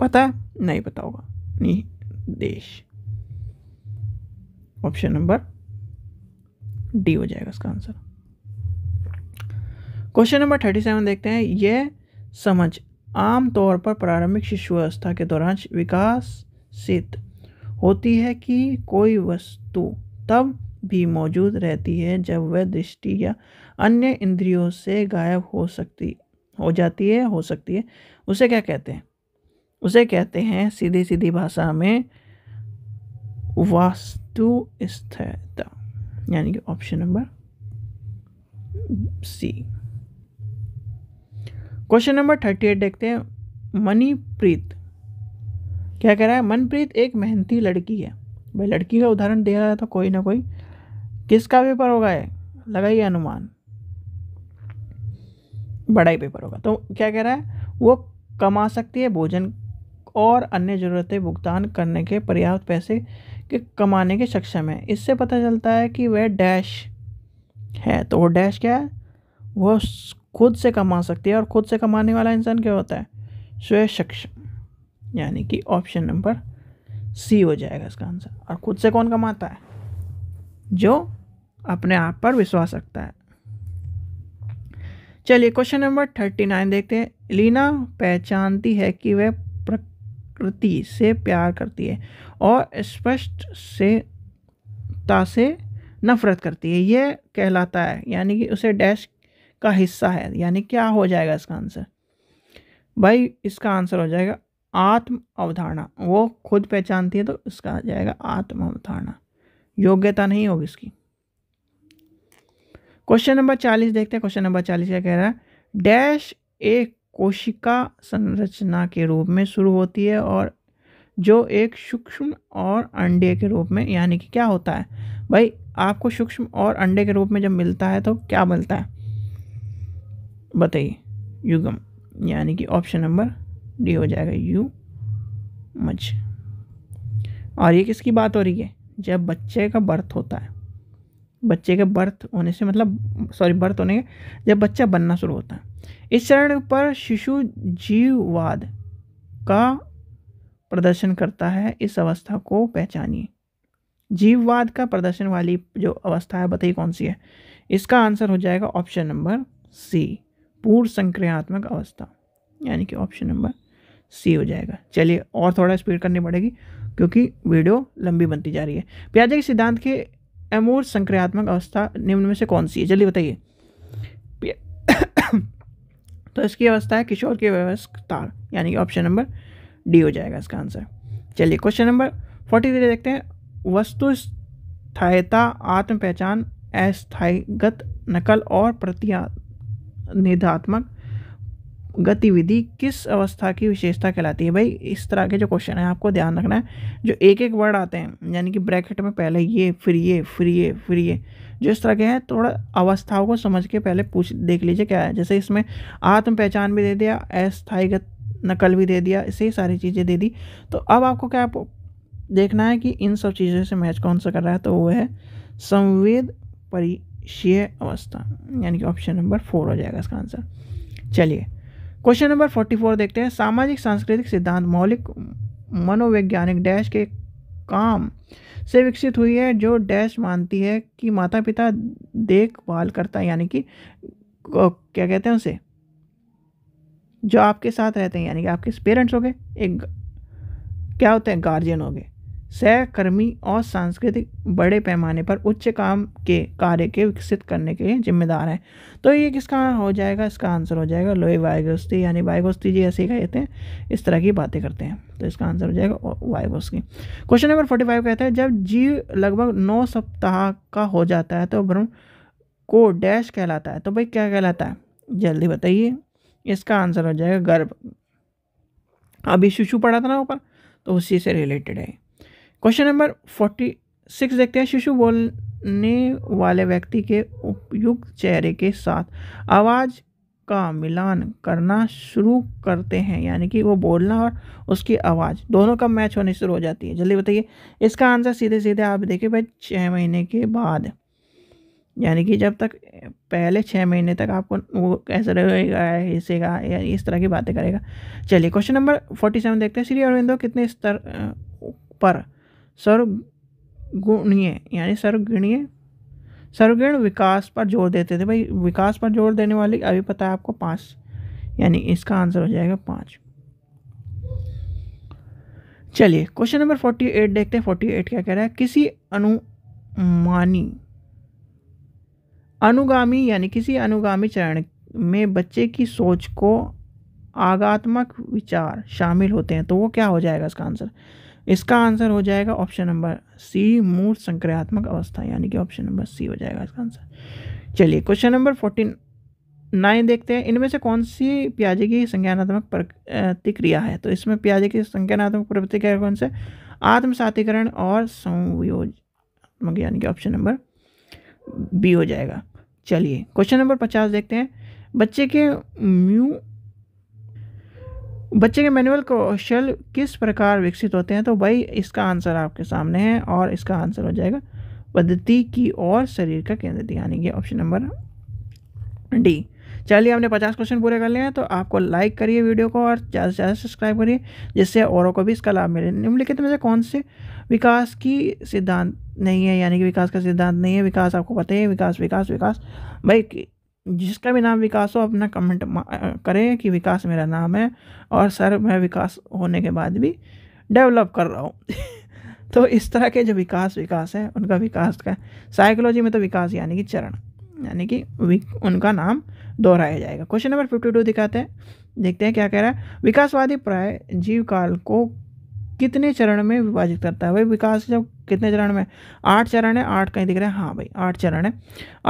पता नहीं पता होगा नहीं देश ऑप्शन नंबर डी हो जाएगा इसका answer question number thirty seven देखते हैं यह समझ आम तौर पर प्रारंभिक शिशु अवस्था के दौरान विकासित होती है कि कोई वस्तु तब भी मौजूद रहती है जब वह दृष्टि या अन्य इंद्रियों से गायब हो सकती हो जाती है हो सकती है उसे क्या कहते हैं उसे कहते हैं सीधी सीधी भाषा में वास्तु स्थिरता यानी कि option number C question number thirty eight देखते हैं मनीप्रीत क्या कह रहा है मनप्रीत एक मेहनती लड़की है भाई लड़की का उदाहरण दे रहा है तो कोई ना कोई किसका पेपर होगा है लगाइए अनुमान बड़ा ही पेपर होगा तो क्या कह रहा है वो कमा सकती है भोजन और अन्य ज़रूरतें भुगतान करने के पर्याप्त पैसे के कमाने के सक्षम है इससे पता चलता है कि वह डैश है तो वो डैश क्या है वह खुद से कमा सकती है और खुद से कमाने वाला इंसान क्या होता है स्वयं सक्षम यानी कि ऑप्शन नंबर सी हो जाएगा इसका आंसर और खुद से कौन कमाता है जो अपने आप पर विश्वास रखता है चलिए क्वेश्चन नंबर थर्टी नाइन देखते हैं लीना पहचानती है कि वह प्रकृति से प्यार करती है और स्पष्ट से ता से नफरत करती है यह कहलाता है यानी कि उसे डैश का हिस्सा है यानी क्या हो जाएगा इसका आंसर भाई इसका आंसर हो जाएगा आत्म अवधारणा वो खुद पहचानती है तो इसका आ जाएगा आत्म अवधारणा योग्यता नहीं होगी इसकी क्वेश्चन नंबर चालीस देखते हैं क्वेश्चन नंबर चालीस क्या कह रहा है डैश एक कोशिका संरचना के रूप में शुरू होती है और जो एक सूक्ष्म और अंडे के रूप में यानी कि क्या होता है भाई आपको सूक्ष्म और अंडे के रूप में जब मिलता है तो क्या मिलता है बताइए युगम यानी कि ऑप्शन नंबर डी हो जाएगा यू मच और ये किसकी बात हो रही है जब बच्चे का बर्थ होता है बच्चे के बर्थ होने से मतलब सॉरी बर्थ होने के जब बच्चा बनना शुरू होता है इस चरण पर शिशु जीववाद का प्रदर्शन करता है इस अवस्था को पहचानिए जीववाद का प्रदर्शन वाली जो अवस्था है बताइए कौन सी है इसका आंसर हो जाएगा ऑप्शन नंबर सी पूर्ण संक्रियात्मक अवस्था यानी कि ऑप्शन नंबर सी हो जाएगा चलिए और थोड़ा स्पीड करनी पड़ेगी क्योंकि वीडियो लंबी बनती जा रही है प्याजे के सिद्धांत के अमूर्त संक्रियात्मक अवस्था निम्न में से कौन सी है जल्दी बताइए तो इसकी अवस्था है किशोर की व्यवस्था यानी कि ऑप्शन नंबर डी हो जाएगा इसका आंसर चलिए क्वेश्चन नंबर फोर्टी थ्री देखते हैं वस्तु स्थायता आत्म पहचान अस्थायीगत नकल और प्रतिया निधात्मक गतिविधि किस अवस्था की विशेषता कहलाती है भाई इस तरह के जो क्वेश्चन हैं आपको ध्यान रखना है जो एक एक वर्ड आते हैं यानी कि ब्रैकेट में पहले ये फिर ये फिर ये फिर ये जो इस तरह के हैं थोड़ा अवस्थाओं को समझ के पहले पूछ देख लीजिए क्या है जैसे इसमें आत्म पहचान भी दे दिया अस्थायीगत नकल भी दे दिया इसे सारी चीज़ें दे दी तो अब आपको क्या आप देखना है कि इन सब चीज़ों से मैच कौन सा कर रहा है तो वो है संवेद परि शीय अवस्था यानी कि ऑप्शन नंबर फोर हो जाएगा इसका आंसर चलिए क्वेश्चन नंबर फोर्टी फोर देखते हैं सामाजिक सांस्कृतिक सिद्धांत मौलिक मनोवैज्ञानिक डैश के काम से विकसित हुई है जो डैश मानती है कि माता पिता देखभाल करता है यानी कि क्या कहते हैं उसे जो आपके साथ रहते हैं यानी कि आपके पेरेंट्स हो गए एक क्या होते हैं गार्जियन हो गए सहकर्मी और सांस्कृतिक बड़े पैमाने पर उच्च काम के कार्य के विकसित करने के जिम्मेदार हैं तो ये किसका हो जाएगा इसका आंसर हो जाएगा लोहे वायगोस्ती यानी वायगोस्ती जी ऐसे कहते हैं इस तरह की बातें करते हैं तो इसका आंसर हो जाएगा Vygotsky question number forty five कहता है जब जीव लगभग नौ सप्ताह का हो जाता है तो भ्रम को डैश कहलाता है तो भाई क्या कहलाता है जल्दी बताइए इसका आंसर हो जाएगा गर्भ अभी शिशु पढ़ा था ना ऊपर तो उसी से रिलेटेड है क्वेश्चन नंबर फोर्टी सिक्स देखते हैं शिशु बोलने वाले व्यक्ति के उपयुक्त चेहरे के साथ आवाज़ का मिलान करना शुरू करते हैं यानी कि वो बोलना और उसकी आवाज़ दोनों का मैच होनी शुरू हो जाती है जल्दी बताइए इसका आंसर सीधे सीधे आप देखिए भाई छः महीने के बाद यानी कि जब तक पहले छः महीने तक आपको वो कैसे रहेगा हिस्सेगा या इस तरह की बातें करेगा चलिए क्वेश्चन नंबर फोर्टी सेवन देखते हैं श्री अरविंदो कितने स्तर पर सर्वगुणीय यानी सर्वगुणीय सर्वगुण विकास पर जोर देते थे भाई विकास पर जोर देने वाली अभी पता है आपको पाँच यानी इसका आंसर हो जाएगा पाँच चलिए क्वेश्चन नंबर फोर्टी एट देखते हैं फोर्टी एट क्या कह रहा है किसी अनुमानी अनुगामी यानी किसी अनुगामी चरण में बच्चे की सोच को आगात्मक विचार शामिल होते हैं तो वो क्या हो जाएगा इसका आंसर इसका आंसर हो जाएगा ऑप्शन नंबर सी मूल संक्रियात्मक अवस्था यानी कि ऑप्शन नंबर सी हो जाएगा इसका आंसर चलिए क्वेश्चन नंबर फोर्टीन नाइन देखते हैं इनमें से कौन सी प्याजे की संज्ञानात्मक प्रतिक्रिया है तो इसमें प्याजे की संज्ञानात्मक प्रतिक्रिया कौन से आत्मसातीकरण और संयोजात्मक यानी कि ऑप्शन नंबर बी हो जाएगा चलिए क्वेश्चन नंबर पचास देखते हैं बच्चे के म्यू बच्चे के मैनुअल कौशल किस प्रकार विकसित होते हैं तो भाई इसका आंसर आपके सामने है और इसका आंसर हो जाएगा पद्धति की और शरीर का केंद्र ध्यान ये ऑप्शन नंबर डी चलिए हमने पचास क्वेश्चन पूरे कर लिए हैं तो आपको लाइक करिए वीडियो को और ज़्यादा से ज़्यादा सब्सक्राइब करिए जिससे औरों को भी इसका लाभ मिले निम्नलिखित में से कौन से विकास की सिद्धांत नहीं है यानी कि विकास का सिद्धांत नहीं है विकास आपको पता है विकास विकास विकास भाई जिसका भी नाम विकास हो अपना कमेंट करें कि विकास मेरा नाम है और सर मैं विकास होने के बाद भी डेवलप कर रहा हूँ तो इस तरह के जो विकास विकास है उनका विकास का साइकोलॉजी में तो विकास यानी कि चरण यानी कि उनका नाम दोहराया जाएगा क्वेश्चन नंबर फिफ्टी टू दिखाते हैं देखते हैं क्या कह रहा है विकासवादी प्राय जीव काल को कितने चरण में विभाजित करता है भाई विकास जब कितने चरण में आठ चरण है आठ कहीं दिख रहे हैं हाँ भाई आठ चरण है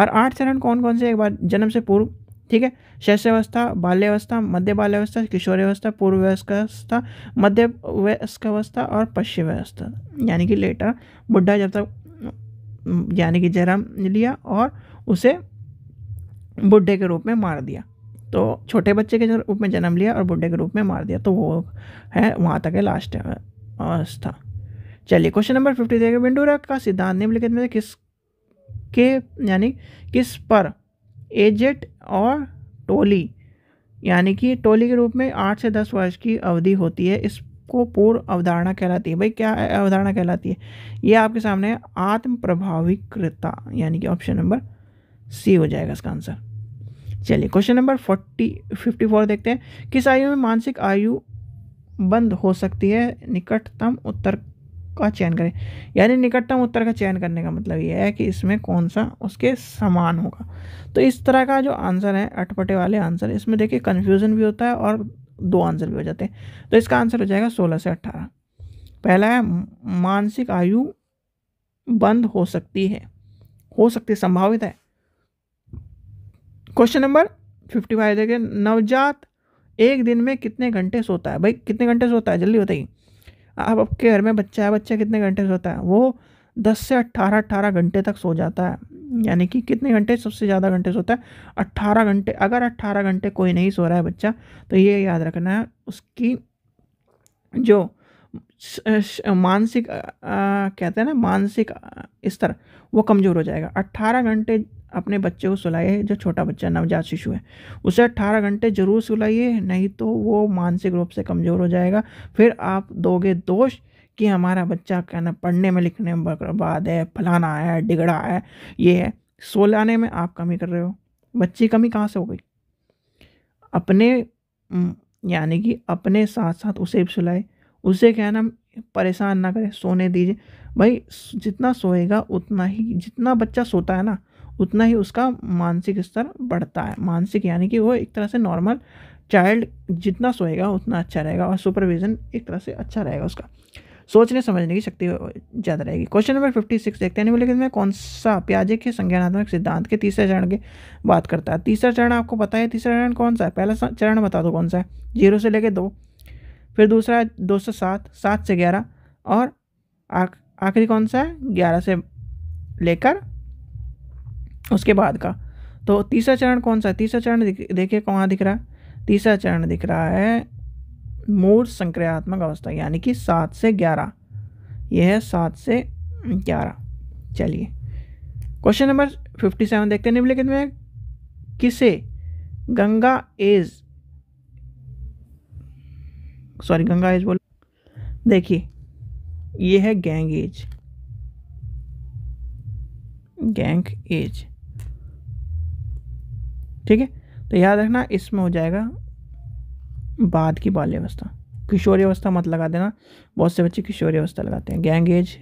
और आठ चरण कौन कौन से एक बार जन्म से पूर्व ठीक है शैशवावस्था बाल्यावस्था मध्य बाल्यावस्था किशोरावस्था पूर्व वयस्कावस्था मध्य वयस्कावस्था और पश्चिम व्यवस्था यानी कि लेटर बुढ़ा जब तक यानी कि जन्म लिया और उसे बुढ़े के रूप में मार दिया तो छोटे बच्चे के रूप में जन्म लिया और बुढ़े के रूप में मार दिया तो वो है वहाँ तक है लास्ट अवस्था चलिए क्वेश्चन नंबर फिफ्टी देखिए विंडोरा का सिद्धांत निम्नलिखित में किस के यानी किस पर एजेट और टोली यानी कि टोली के रूप में आठ से दस वर्ष की अवधि होती है इसको पूर्व अवधारणा कहलाती है भाई क्या अवधारणा कहलाती है ये आपके सामने है आत्म प्रभावीकृता यानी कि ऑप्शन नंबर सी हो जाएगा इसका आंसर चलिए question number forty fifty four देखते हैं किस आयु में मानसिक आयु बंद हो सकती है निकटतम उत्तर का चयन करें यानी निकटतम उत्तर का चयन करने का मतलब यह है कि इसमें कौन सा उसके समान होगा तो इस तरह का जो आंसर है अटपटे वाले आंसर इसमें देखिए कन्फ्यूज़न भी होता है और दो आंसर भी हो जाते हैं तो इसका आंसर हो जाएगा सोलह से अट्ठारह पहला है मानसिक आयु बंद हो सकती है हो सकती है संभावित है क्वेश्चन नंबर फिफ्टी फाइव देखिए नवजात एक दिन में कितने घंटे सोता है भाई कितने घंटे सोता है जल्दी बताइए आप आपके घर में बच्चा है बच्चा कितने घंटे सोता है वो दस से अट्ठारह अट्ठारह घंटे तक सो जाता है यानी कि कितने घंटे सबसे ज़्यादा घंटे सोता है अट्ठारह घंटे अगर अट्ठारह घंटे कोई नहीं सो रहा है बच्चा तो ये याद रखना है उसकी जो मानसिक कहते हैं ना मानसिक स्तर वो कमज़ोर हो जाएगा अट्ठारह घंटे अपने बच्चे को सुलाइए जो छोटा बच्चा नवजात शिशु है उसे अट्ठारह घंटे ज़रूर सुलाइए नहीं तो वो मानसिक रूप से कमज़ोर हो जाएगा फिर आप दोगे दोष कि हमारा बच्चा क्या ना पढ़ने में लिखने में बर्बाद है फलाना है डिगड़ा है ये है सुलाने में आप कमी कर रहे हो बच्ची कमी कहाँ से हो गई अपने यानी कि अपने साथ साथ उसे भी सुलाए उसे क्या है ना परेशान ना करें सोने दीजिए भाई जितना सोएगा उतना ही जितना बच्चा सोता है ना उतना ही उसका मानसिक स्तर बढ़ता है मानसिक यानी कि वो एक तरह से नॉर्मल चाइल्ड जितना सोएगा उतना अच्छा रहेगा और सुपरविज़न एक तरह से अच्छा रहेगा उसका सोचने समझने की शक्ति ज़्यादा रहेगी क्वेश्चन नंबर फिफ्टी सिक्स देखते हैं लेकिन मैं कौन सा प्याजे के संज्ञानात्मक सिद्धांत के तीसरे चरण की बात करता है तीसरा चरण आपको पता है तीसरा चरण कौन सा है पहला चरण बता दो कौन सा है जीरो से लेकर दो फिर दूसरा दो सौ सात सात से ग्यारह और आखिरी कौन सा है ग्यारह से लेकर उसके बाद का तो तीसरा चरण कौन सा है तीसरा चरण देखिए कहाँ दिख रहा है तीसरा चरण दिख रहा है मूल संक्रियात्मक अवस्था यानी कि सात से ग्यारह यह है सात से ग्यारह चलिए क्वेश्चन नंबर फिफ्टी सेवन देखते हैं निम्नलिखित में किसे gang age sorry gang age बोल देखिए ये है गैंग एज गैंग एज ठीक है तो याद रखना इसमें हो जाएगा बाद की बाल्यावस्था अवस्था मत लगा देना बहुत से बच्चे अवस्था लगाते हैं गैंग एज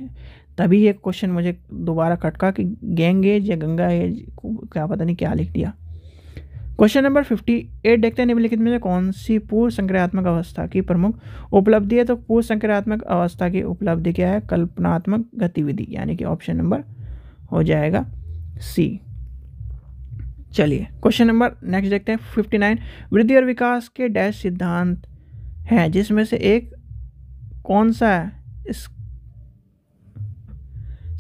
तभी ये क्वेश्चन मुझे दोबारा खटका कि गैंग एज या गंगा एज क्या पता नहीं क्या लिख दिया क्वेश्चन नंबर फिफ्टी एट देखते हैं निम्नलिखित में से कौन सी पूर्व संक्रियात्मक अवस्था की प्रमुख उपलब्धि है तो पूर्व संक्रियात्मक अवस्था की उपलब्धि क्या है कल्पनात्मक गतिविधि यानी कि ऑप्शन नंबर हो जाएगा सी चलिए क्वेश्चन नंबर नेक्स्ट देखते हैं फिफ्टी नाइन वृद्धि और विकास के डैश सिद्धांत हैं जिसमें से एक कौन सा है इस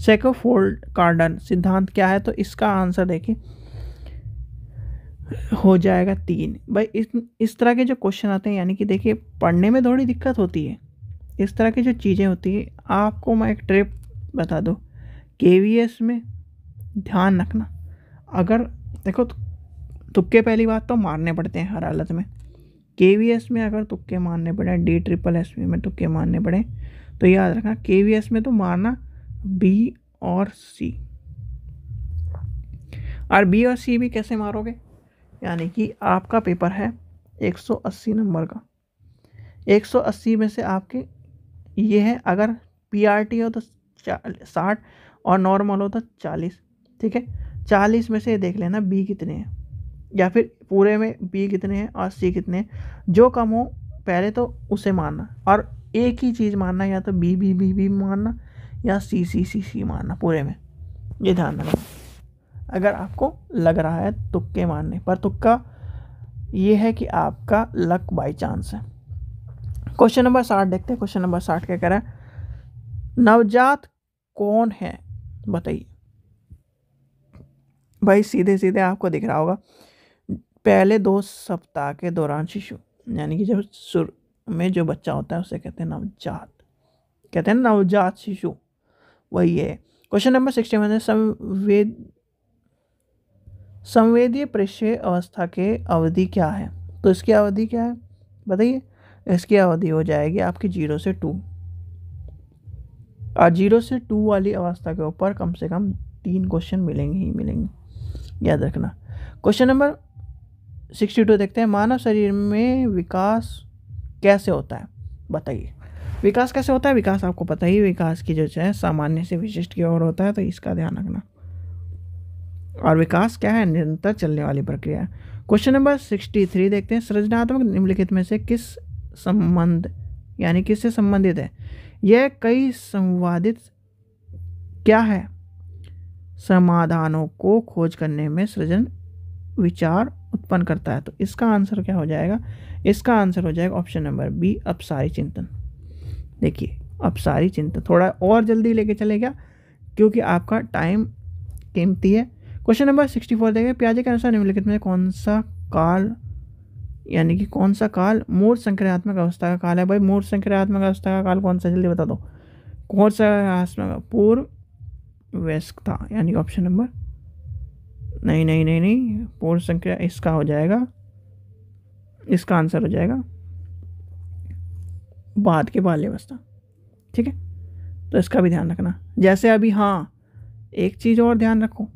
सेकोफोल्ड कार्डन सिद्धांत क्या है तो इसका आंसर देखिए हो जाएगा तीन भाई इस इस तरह के जो क्वेश्चन आते हैं यानी कि देखिए पढ़ने में थोड़ी दिक्कत होती है इस तरह की जो चीज़ें होती है आपको मैं एक ट्रिप बता दो के में ध्यान रखना अगर देखो तुक्के पहली बात तो मारने पड़ते हैं हर हालत में के में अगर तुक्के मारने पड़े डी ट्रिपल एस में तुक्के मारने पड़े तो याद रखना के में तो मारना बी और सी और बी और सी भी कैसे मारोगे यानी कि आपका पेपर है 180 नंबर का 180 में से आपके ये है अगर पीआरटी हो तो साठ और नॉर्मल हो तो चालीस ठीक है चालीस में से देख लेना बी कितने हैं या फिर पूरे में बी कितने हैं और सी कितने हैं जो कम हो पहले तो उसे मानना और एक ही चीज़ मानना या तो बी बी बी बी मानना या सी सी सी सी मानना पूरे में ये ध्यान रखना अगर आपको लग रहा है तुक्के मारने पर तुक्का ये है कि आपका लक बाई चांस है क्वेश्चन नंबर साठ देखते हैं क्वेश्चन नंबर साठ क्या कह रहा है नवजात कौन है बताइए भाई सीधे सीधे आपको दिख रहा होगा पहले दो सप्ताह के दौरान शिशु यानी कि जब सुर में जो बच्चा होता है उसे कहते हैं नवजात कहते हैं नवजात शिशु वही है क्वेश्चन नंबर सिक्सटी वन संवेद संवेदीय परिचय अवस्था के अवधि क्या है तो इसकी अवधि क्या है बताइए इसकी अवधि हो जाएगी आपकी जीरो से टू और जीरो से टू वाली अवस्था के ऊपर कम से कम तीन क्वेश्चन मिलेंगे ही मिलेंगे याद रखना क्वेश्चन नंबर सिक्सटी टू देखते हैं मानव शरीर में विकास कैसे होता है बताइए विकास कैसे होता है विकास आपको पता ही विकास की जो है सामान्य से विशिष्ट की ओर होता है तो इसका ध्यान रखना और विकास क्या है निरंतर चलने वाली प्रक्रिया क्वेश्चन नंबर सिक्सटी थ्री देखते हैं सृजनात्मक निम्नलिखित में से किस संबंध यानी किससे संबंधित है यह कई संवादित क्या है समाधानों को खोज करने में सृजन विचार उत्पन्न करता है तो इसका आंसर क्या हो जाएगा इसका आंसर हो जाएगा ऑप्शन नंबर बी अपसारी चिंतन देखिए अपसारी चिंतन थोड़ा और जल्दी लेके चले क्योंकि आपका टाइम कीमती है क्वेश्चन नंबर सिक्सटी फोर देखें प्याजे के अनुसार निम्नलिखित में कौन सा काल यानी कि कौन सा काल मोर संक्रियात्मक अवस्था का काल है भाई मोर संक्रियात्मक अवस्था का काल कौन सा जल्दी बता दो कौन सा पूर्व व्यस्कता यानी ऑप्शन नंबर नहीं नहीं नहीं नहीं पूर्व संक्रिया इसका हो जाएगा इसका आंसर हो जाएगा बाद के बाल्यावस्था ठीक है तो इसका भी ध्यान रखना जैसे अभी हाँ एक चीज़ और ध्यान रखो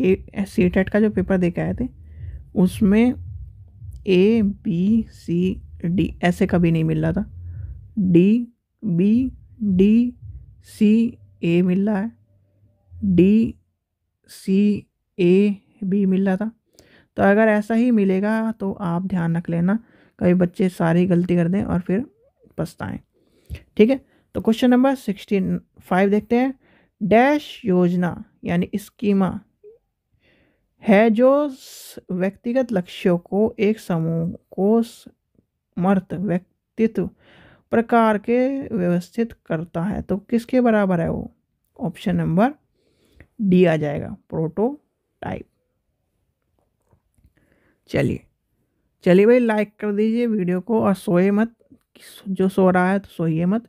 के सी टेट का जो पेपर दे के आए थे उसमें ए बी सी डी ऐसे कभी नहीं मिल रहा था D B D C A मिल रहा है डी सी ए बी मिल रहा था तो अगर ऐसा ही मिलेगा तो आप ध्यान रख लेना कभी बच्चे सारी गलती कर दें और फिर पछताएं ठीक है तो क्वेश्चन नंबर सिक्सटी फाइव देखते हैं डैश योजना यानी स्कीमा है जो व्यक्तिगत लक्ष्यों को एक समूह को समर्थ व्यक्तित्व प्रकार के व्यवस्थित करता है तो किसके बराबर है वो ऑप्शन नंबर डी आ जाएगा प्रोटोटाइप चलिए चलिए भाई लाइक कर दीजिए वीडियो को और सोए मत जो सो रहा है तो सोइए मत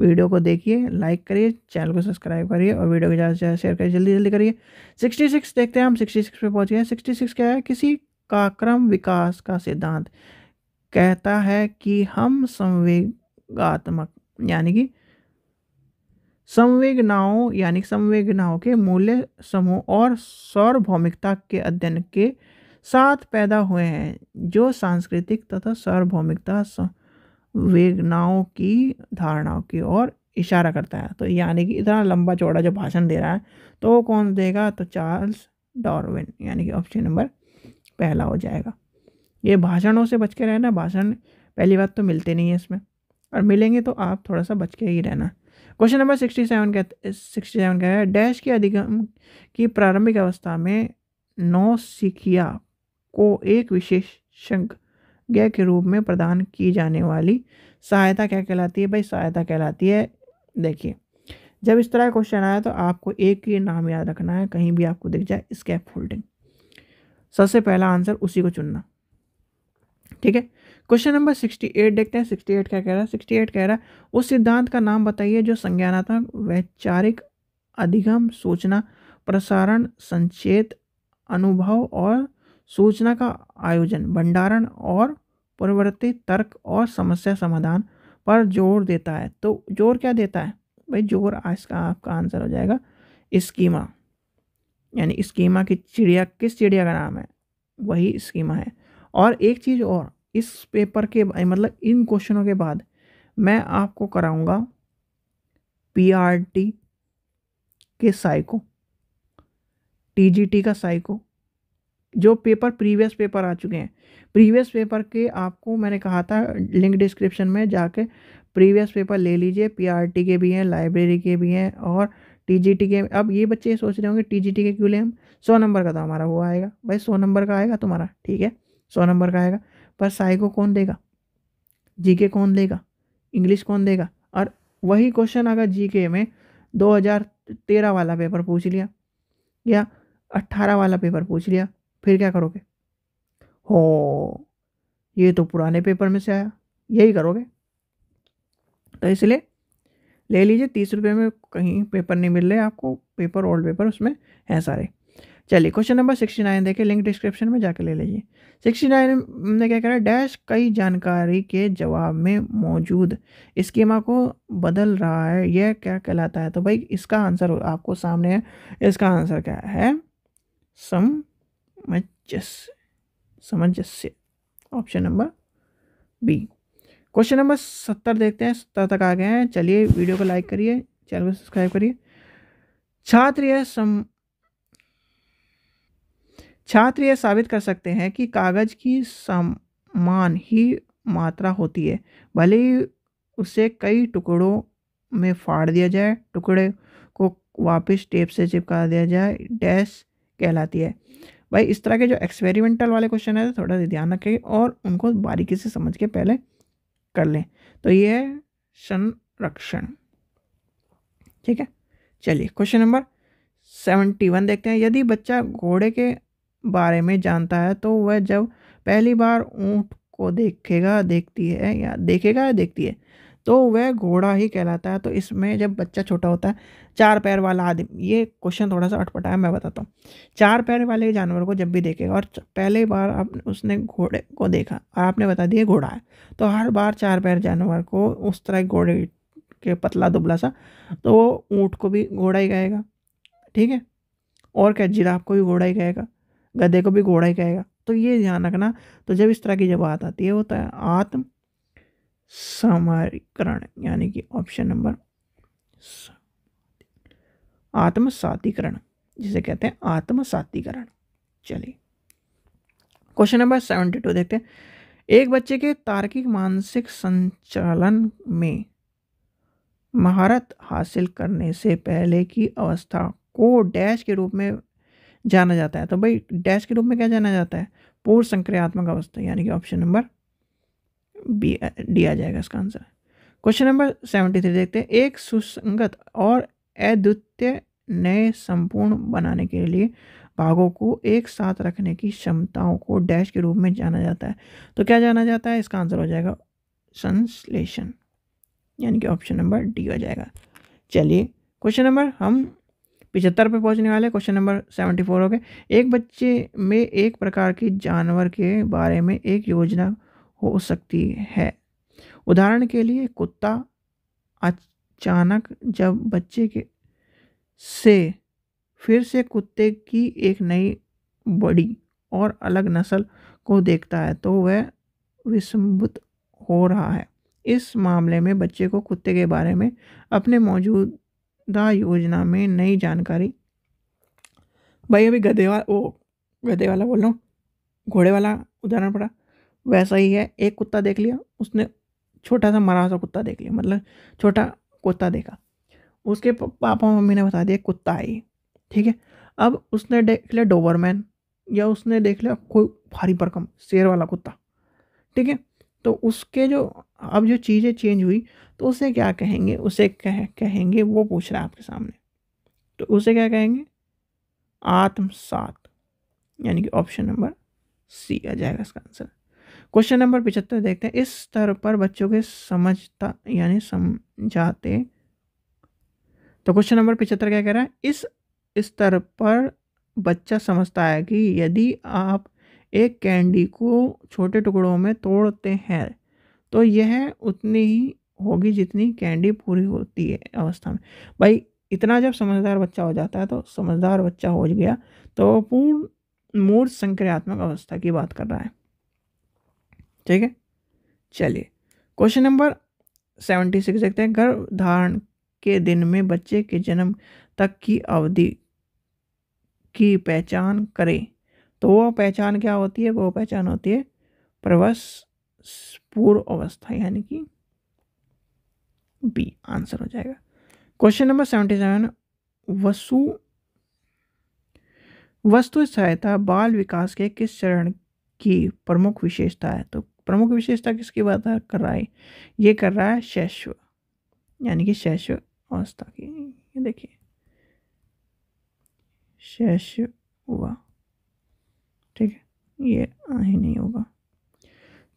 वीडियो को देखिए लाइक करिए चैनल को सब्सक्राइब करिए और वीडियो को ज़्यादा से ज़्यादा शेयर करिए जल्दी जल्दी करिए सिक्सटी सिक्स देखते हैं हम सिक्सटी सिक्स पर पहुँच गए सिक्सटी सिक्स क्या है किसी का क्रम विकास का सिद्धांत कहता है कि हम संवेगात्मक यानी कि संवेगनाओं यानी संवेगनाओं के मूल्य समूह और सार्वभौमिकता के अध्ययन के साथ पैदा हुए हैं जो सांस्कृतिक तथा सार्वभौमिकता वेदनाओं की धारणाओं की ओर इशारा करता है तो यानी कि इतना लंबा चौड़ा जो भाषण दे रहा है तो वो कौन देगा तो चार्ल्स डॉर्विन यानी कि ऑप्शन नंबर पहला हो जाएगा ये भाषणों से बच के रहना भाषण पहली बात तो मिलते नहीं है इसमें और मिलेंगे तो आप थोड़ा सा बच के ही रहना क्वेश्चन नंबर सिक्सटी सेवन कहते सिक्सटी सेवन कहता है डैश के अधिगम की प्रारंभिक अवस्था में नौ सिखिया को एक विशेष शंख गया के रूप में प्रदान की जाने वाली सहायता क्या कहलाती है भाई सहायता कहलाती है देखिए जब इस तरह का क्वेश्चन आया तो आपको एक ही नाम याद रखना है कहीं भी आपको दिख जाए स्कैप होल्डिंग सबसे पहला आंसर उसी को चुनना ठीक है क्वेश्चन नंबर सिक्सटी एट देखते हैं सिक्सटी एट क्या कह रहा है सिक्सटी एट कह रहा है उस सिद्धांत का नाम बताइए जो संज्ञानात्मक वैचारिक अधिगम सूचना प्रसारण संचेत अनुभव और सूचना का आयोजन भंडारण और पुनवर्ती तर्क और समस्या समाधान पर जोर देता है तो जोर क्या देता है भाई जोर आज का आपका आंसर हो जाएगा स्कीमा यानी स्कीमा की चिड़िया किस चिड़िया का नाम है वही स्कीमा है और एक चीज़ और इस पेपर के मतलब इन क्वेश्चनों के बाद मैं आपको कराऊंगा पीआरटी के साइको टीजीटी का साइको जो पेपर प्रीवियस पेपर आ चुके हैं प्रीवियस पेपर के आपको मैंने कहा था लिंक डिस्क्रिप्शन में जाके प्रीवियस पेपर ले लीजिए पीआरटी के भी हैं लाइब्रेरी के भी हैं और टीजीटी के अब ये बच्चे सोच रहे होंगे टीजीटी के क्यों ले हम सौ नंबर का तो हमारा वो आएगा भाई सौ नंबर का आएगा तुम्हारा ठीक है सौ नंबर का आएगा पर साई को कौन देगा के कौन देगा इंग्लिश कौन देगा और वही क्वेश्चन अगर के में तेरह वाला पेपर पूछ लिया या अट्ठारह वाला पेपर पूछ लिया फिर क्या करोगे हो ये तो पुराने पेपर में से आया यही करोगे तो इसलिए ले लीजिए तीस रुपये में कहीं पेपर नहीं मिल रहे आपको पेपर ओल्ड पेपर उसमें हैं सारे चलिए क्वेश्चन नंबर सिक्सटी नाइन देखिए लिंक डिस्क्रिप्शन में जाके ले लीजिए सिक्सटी नाइन ने क्या करा डैश कई जानकारी के जवाब में मौजूद स्कीमा को बदल रहा है यह क्या कहलाता है तो भाई इसका आंसर आपको सामने है इसका आंसर क्या है सम सामंजस्य सामंजस्य option number B question number सत्तर देखते हैं सत्तर तक आ गए हैं चलिए वीडियो को लाइक करिए चैनल को सब्सक्राइब करिए छात्र यह सम छात्र यह साबित कर सकते हैं कि कागज की समान ही मात्रा होती है भले ही उसे कई टुकड़ों में फाड़ दिया जाए टुकड़े को वापस टेप से चिपका दिया जाए डैश कहलाती है भाई इस तरह के जो एक्सपेरिमेंटल वाले क्वेश्चन है थोड़ा ध्यान रखें और उनको बारीकी से समझ के पहले कर लें तो ये है संरक्षण ठीक है चलिए क्वेश्चन नंबर सेवेंटी वन देखते हैं यदि बच्चा घोड़े के बारे में जानता है तो वह जब पहली बार ऊँट को देखेगा देखती है या देखेगा या देखती है तो वह घोड़ा ही कहलाता है तो इसमें जब बच्चा छोटा होता है चार पैर वाला आदमी ये क्वेश्चन थोड़ा सा अटपटा है मैं बताता हूँ चार पैर वाले जानवर को जब भी देखेगा और पहले बार आप उसने घोड़े को देखा और आपने बता दिया घोड़ा है तो हर बार चार पैर जानवर को उस तरह घोड़े के पतला दुबला सा तो वो ऊँट को भी घोड़ा ही कहेगा ठीक है और क्या जिराफ को भी घोड़ा ही कहेगा गधे को भी घोड़ा ही कहेगा तो ये ध्यान रखना तो जब इस तरह की जब बात आती है वो तो आत्म समीकरण यानी कि ऑप्शन नंबर आत्मसातीकरण जिसे कहते हैं आत्मसातीकरण चलिए क्वेश्चन नंबर सेवेंटी टू देखते हैं एक बच्चे के तार्किक मानसिक संचालन में महारत हासिल करने से पहले की अवस्था को डैश के रूप में जाना जाता है तो भाई डैश के रूप में क्या जाना जाता है पूर्व संक्रियात्मक अवस्था यानी कि ऑप्शन नंबर बी डी आ जाएगा इसका answer question number seventy three देखते हैं एक सुसंगत और अद्वितीय नए संपूर्ण बनाने के लिए भागों को एक साथ रखने की क्षमताओं को डैश के रूप में जाना जाता है तो क्या जाना जाता है इसका आंसर हो जाएगा संश्लेषण यानी कि ऑप्शन नंबर डी हो जाएगा चलिए क्वेश्चन नंबर हम पिचहत्तर पे पहुंचने वाले क्वेश्चन नंबर सेवेंटी फोर हो गए एक बच्चे में एक प्रकार की जानवर के बारे में एक योजना हो सकती है उदाहरण के लिए कुत्ता अचानक जब बच्चे के से फिर से कुत्ते की एक नई बड़ी और अलग नस्ल को देखता है तो वह विस्मित हो रहा है इस मामले में बच्चे को कुत्ते के बारे में अपने मौजूदा योजना में नई जानकारी भाई अभी गधे वाला वो गधे वाला बोल रहा हूँ घोड़े वाला उदाहरण पड़ा वैसा ही है एक कुत्ता देख लिया उसने छोटा सा मरा सा कुत्ता देख लिया मतलब छोटा कुत्ता देखा उसके पापा मम्मी ने बता दिया कुत्ता आई ठीक है अब उसने देख लिया डोबरमैन या उसने देख लिया कोई भारी भरकम शेर वाला कुत्ता ठीक है तो उसके जो अब जो चीज़ें चेंज हुई तो उसे क्या कहेंगे उसे कह कहेंगे वो पूछ रहा है आपके सामने तो उसे क्या कहेंगे आत्मसात यानी कि ऑप्शन नंबर सी आ जाएगा इसका आंसर क्वेश्चन नंबर पिछहत्तर देखते हैं इस स्तर पर बच्चों के समझता यानी समझाते तो क्वेश्चन नंबर पिछहत्तर क्या कह रहा है इस स्तर पर बच्चा समझता है कि यदि आप एक कैंडी को छोटे टुकड़ों में तोड़ते हैं तो यह उतनी ही होगी जितनी कैंडी पूरी होती है अवस्था में भाई इतना जब समझदार बच्चा हो जाता है तो समझदार बच्चा हो गया तो पूर्ण मूर्त संक्रियात्मक अवस्था की बात कर रहा है ठीक है चलिए क्वेश्चन नंबर सेवेंटी सिक्स देखते हैं गर्भ धारण के दिन में बच्चे के जन्म तक की अवधि की पहचान करें तो वो पहचान क्या होती है वो पहचान होती है प्रवस पूर्व अवस्था यानी कि बी आंसर हो जाएगा क्वेश्चन नंबर सेवेंटी सेवन वसु वस्तु सहायता बाल विकास के किस चरण की प्रमुख विशेषता है तो प्रमुख विशेषता किसकी बात है कर रहा है ये कर रहा है शैश्व यानी कि शैश्व अवस्था की देखिए शैश्व हुआ ठीक है ये ही नहीं होगा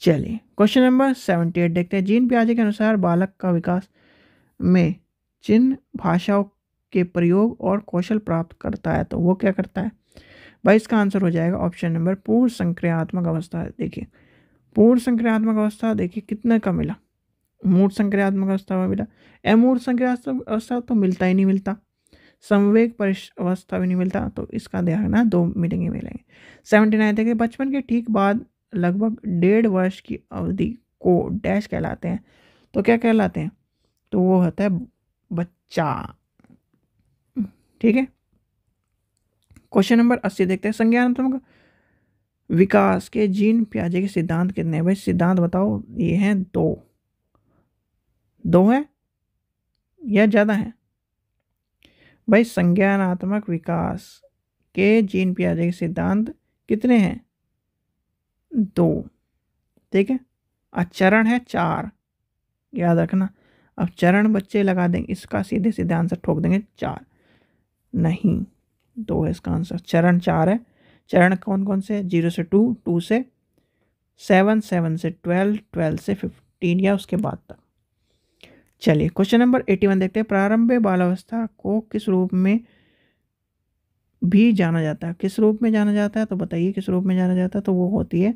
चलिए क्वेश्चन नंबर सेवेंटी एट देखते हैं जीन प्याजे के अनुसार बालक का विकास में जिन भाषाओं के प्रयोग और कौशल प्राप्त करता है तो वो क्या करता है भाई इसका आंसर हो जाएगा ऑप्शन नंबर पूर्ण संक्रियात्मक अवस्था देखिए पूर्ण संक्रियात्मक अवस्था देखिए कितने का मिला मूर्ख संक्रियात्मक अवस्था में मिला अमूर्त संक्रियात्मक अवस्था तो मिलता ही नहीं मिलता संवेग परिश अवस्था भी नहीं मिलता तो इसका ध्यान रखना दो मिलेंगे मिलेंगे सेवेंटी नाइन देखिए बचपन के ठीक बाद लगभग डेढ़ वर्ष की अवधि को डैश कहलाते हैं तो क्या कहलाते हैं तो वो होता है बच्चा ठीक है क्वेश्चन नंबर अस्सी देखते हैं संज्ञानात्मक विकास के जीन प्याजे के सिद्धांत कितने हैं भाई सिद्धांत बताओ ये हैं दो दो हैं या ज़्यादा हैं भाई संज्ञानात्मक विकास के जीन प्याजे के सिद्धांत कितने हैं दो ठीक है और चरण है चार याद रखना अब चरण बच्चे लगा देंगे इसका सीधे सीधे आंसर ठोक देंगे चार नहीं दो है इसका आंसर चरण चार है चरण कौन कौन से जीरो से टू टू से सेवन सेवन से ट्वेल्व ट्वेल्व से फिफ्टीन या उसके बाद तक चलिए क्वेश्चन नंबर एटी वन देखते हैं प्रारंभ बालावस्था को किस रूप में भी जाना जाता है किस रूप में जाना जाता है तो बताइए किस रूप में जाना जाता है तो वो होती है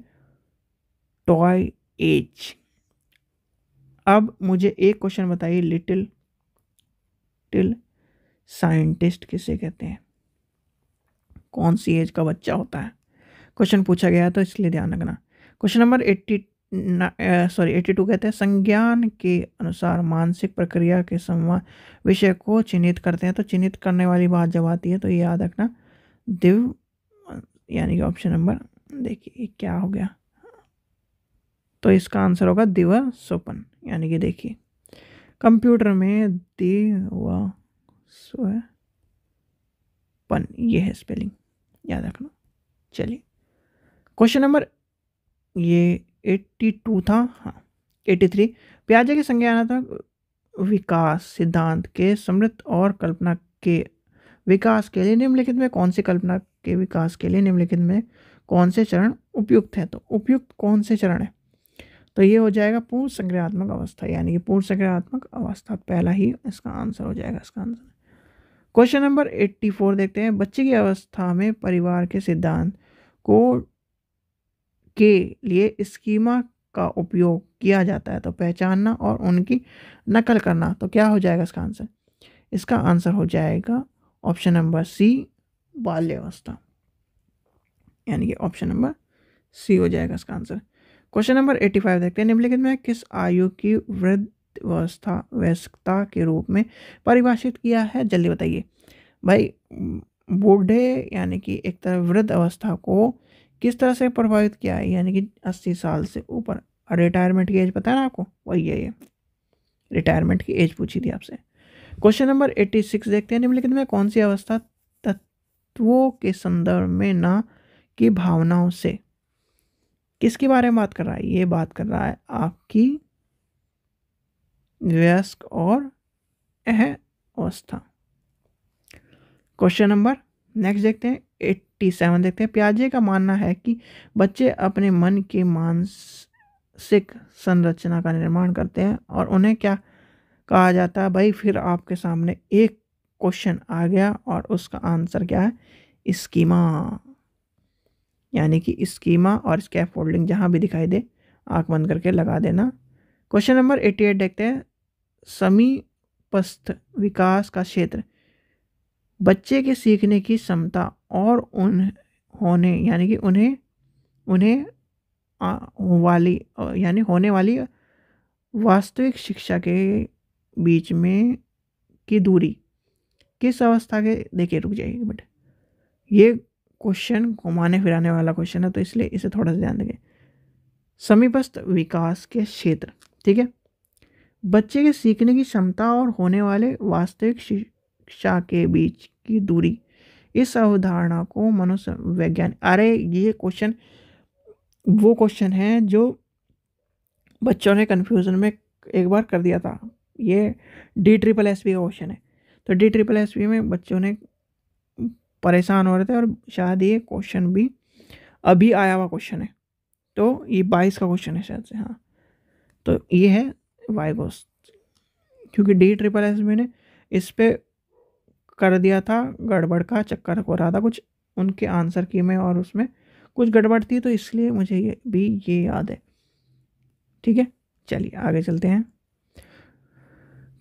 टॉय एज अब मुझे एक क्वेश्चन बताइए लिटिल टिल साइंटिस्ट किसे कहते हैं कौन सी एज का बच्चा होता है क्वेश्चन पूछा गया तो इसलिए ध्यान रखना question number eighty sorry eighty two कहते हैं संज्ञान के अनुसार मानसिक प्रक्रिया के समान विषय को चिन्हित करते हैं तो चिन्हित करने वाली बात जब आती है तो ये याद रखना दिव यानी कि ऑप्शन नंबर देखिए क्या हो गया तो इसका आंसर होगा दिव स्वपन यानी कि देखिए कंप्यूटर में दिव स्वपन ये है स्पेलिंग याद रखना चलिए क्वेश्चन नंबर ये एट्टी टू था हाँ एट्टी थ्री प्याजे के संज्ञानात्मक विकास सिद्धांत के समृद्ध और कल्पना के विकास के लिए निम्नलिखित में कौन से कल्पना के विकास के लिए निम्नलिखित में कौन से चरण उपयुक्त हैं तो उपयुक्त कौन से चरण है तो ये हो जाएगा पूर्ण संग्रहात्मक अवस्था यानी कि पूर्ण संग्रहात्मक अवस्था पहला ही इसका आंसर हो जाएगा इसका answer question number eighty four देखते हैं बच्चे की अवस्था में परिवार के सिद्धांत को के लिए स्कीमा का उपयोग किया जाता है तो पहचानना और उनकी नकल करना तो क्या हो जाएगा इसका आंसर इसका आंसर हो जाएगा ऑप्शन नंबर सी बाल्यावस्था यानी कि ऑप्शन नंबर सी हो जाएगा इसका answer question number eighty five देखते हैं निम्नलिखित में किस आयु की वृद्ध व्यवस्था व्यस्कता के रूप में परिभाषित किया है जल्दी बताइए भाई बूढ़े यानी कि एक तरह वृद्ध अवस्था को किस तरह से प्रभावित किया है यानी कि अस्सी साल से ऊपर और रिटायरमेंट की एज पता है ना आपको वही है ये रिटायरमेंट की एज पूछी थी आपसे क्वेश्चन नंबर एट्टी सिक्स देखते हैं निम्नलिखित में कौन सी अवस्था तत्वों के संदर्भ में ना की भावनाओं से किसके बारे में बात कर रहा है ये बात कर रहा है आपकी व्यस्क और अह अवस्था क्वेश्चन नंबर नेक्स्ट देखते हैं एट्टी सेवन देखते हैं प्याजे का मानना है कि बच्चे अपने मन के मानसिक संरचना का निर्माण करते हैं और उन्हें क्या कहा जाता है भाई फिर आपके सामने एक क्वेश्चन आ गया और उसका आंसर क्या है स्कीमा यानी कि स्कीमा और स्कैफ होल्डिंग जहाँ भी दिखाई दे आँख बंद करके लगा देना क्वेश्चन नंबर एटी एट देखते हैं समीपस्थ विकास का क्षेत्र बच्चे के सीखने की क्षमता और उन होने यानी कि उन्हें उन्हें आ, वाली यानी होने वाली वास्तविक शिक्षा के बीच में की दूरी किस अवस्था के देखिए रुक जाइए बट ये क्वेश्चन घुमाने फिराने वाला क्वेश्चन है तो इसलिए इसे थोड़ा सा ध्यान देंगे समीपस्थ विकास के क्षेत्र ठीक है बच्चे के सीखने की क्षमता और होने वाले वास्तविक शिक्षा के बीच की दूरी इस अवधारणा को वैज्ञानिक अरे ये क्वेश्चन वो क्वेश्चन है जो बच्चों ने कन्फ्यूज़न में एक बार कर दिया था ये डी ट्रिपल एस का क्वेश्चन है तो डी ट्रिपल एस में बच्चों ने परेशान हो रहे थे और शायद ये क्वेश्चन भी अभी आया हुआ क्वेश्चन है तो ये बाईस का क्वेश्चन है शायद से हाँ तो ये है वाइगोस क्योंकि डी ट्रिपल एस मैंने इस पर कर दिया था गड़बड़ का चक्कर हो रहा था कुछ उनके आंसर की मैं और उसमें कुछ गड़बड़ थी तो इसलिए मुझे ये भी ये याद है ठीक है चलिए आगे चलते हैं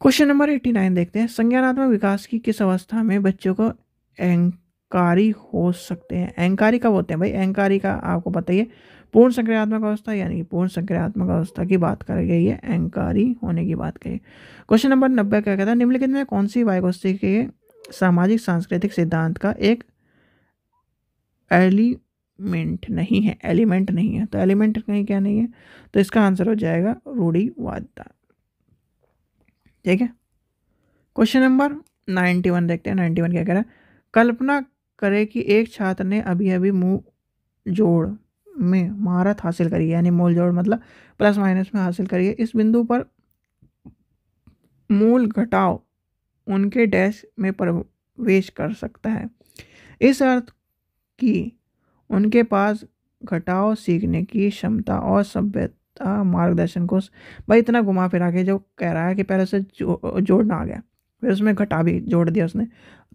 क्वेश्चन नंबर एट्टी नाइन देखते हैं संज्ञानात्मक विकास की किस अवस्था में बच्चों को अहंकारी हो सकते हैं अहंकारी कब होते हैं भाई अहंकारी का आपको बताइए पूर्ण संक्रियात्मक अवस्था यानी कि पूर्ण संक्रियात्मक अवस्था की बात कर गई है अहंकारी होने की बात कही क्वेश्चन नंबर नब्बे क्या कहता है निम्नलिखित में कौन सी वायगोस्ती के सामाजिक सांस्कृतिक सिद्धांत का एक एलिमेंट नहीं है एलिमेंट नहीं है तो एलिमेंट कहीं क्या नहीं है तो इसका आंसर हो जाएगा रूढ़ीवादता ठीक है क्वेश्चन नंबर नाइन्टी वन देखते हैं नाइन्टी वन क्या कह रहा है कल्पना करें कि एक छात्र ने अभी अभी मुंह जोड़ में महारत हासिल करी है यानी मोल जोड़ मतलब प्लस माइनस में हासिल करी है इस बिंदु पर मूल घटाव उनके डैश में प्रवेश कर सकता है इस अर्थ कि उनके पास घटाव सीखने की क्षमता और सभ्यता मार्गदर्शन को भाई इतना घुमा फिरा के जो कह रहा है कि पहले से जो, जोड़ना आ गया फिर उसमें घटा भी जोड़ दिया उसने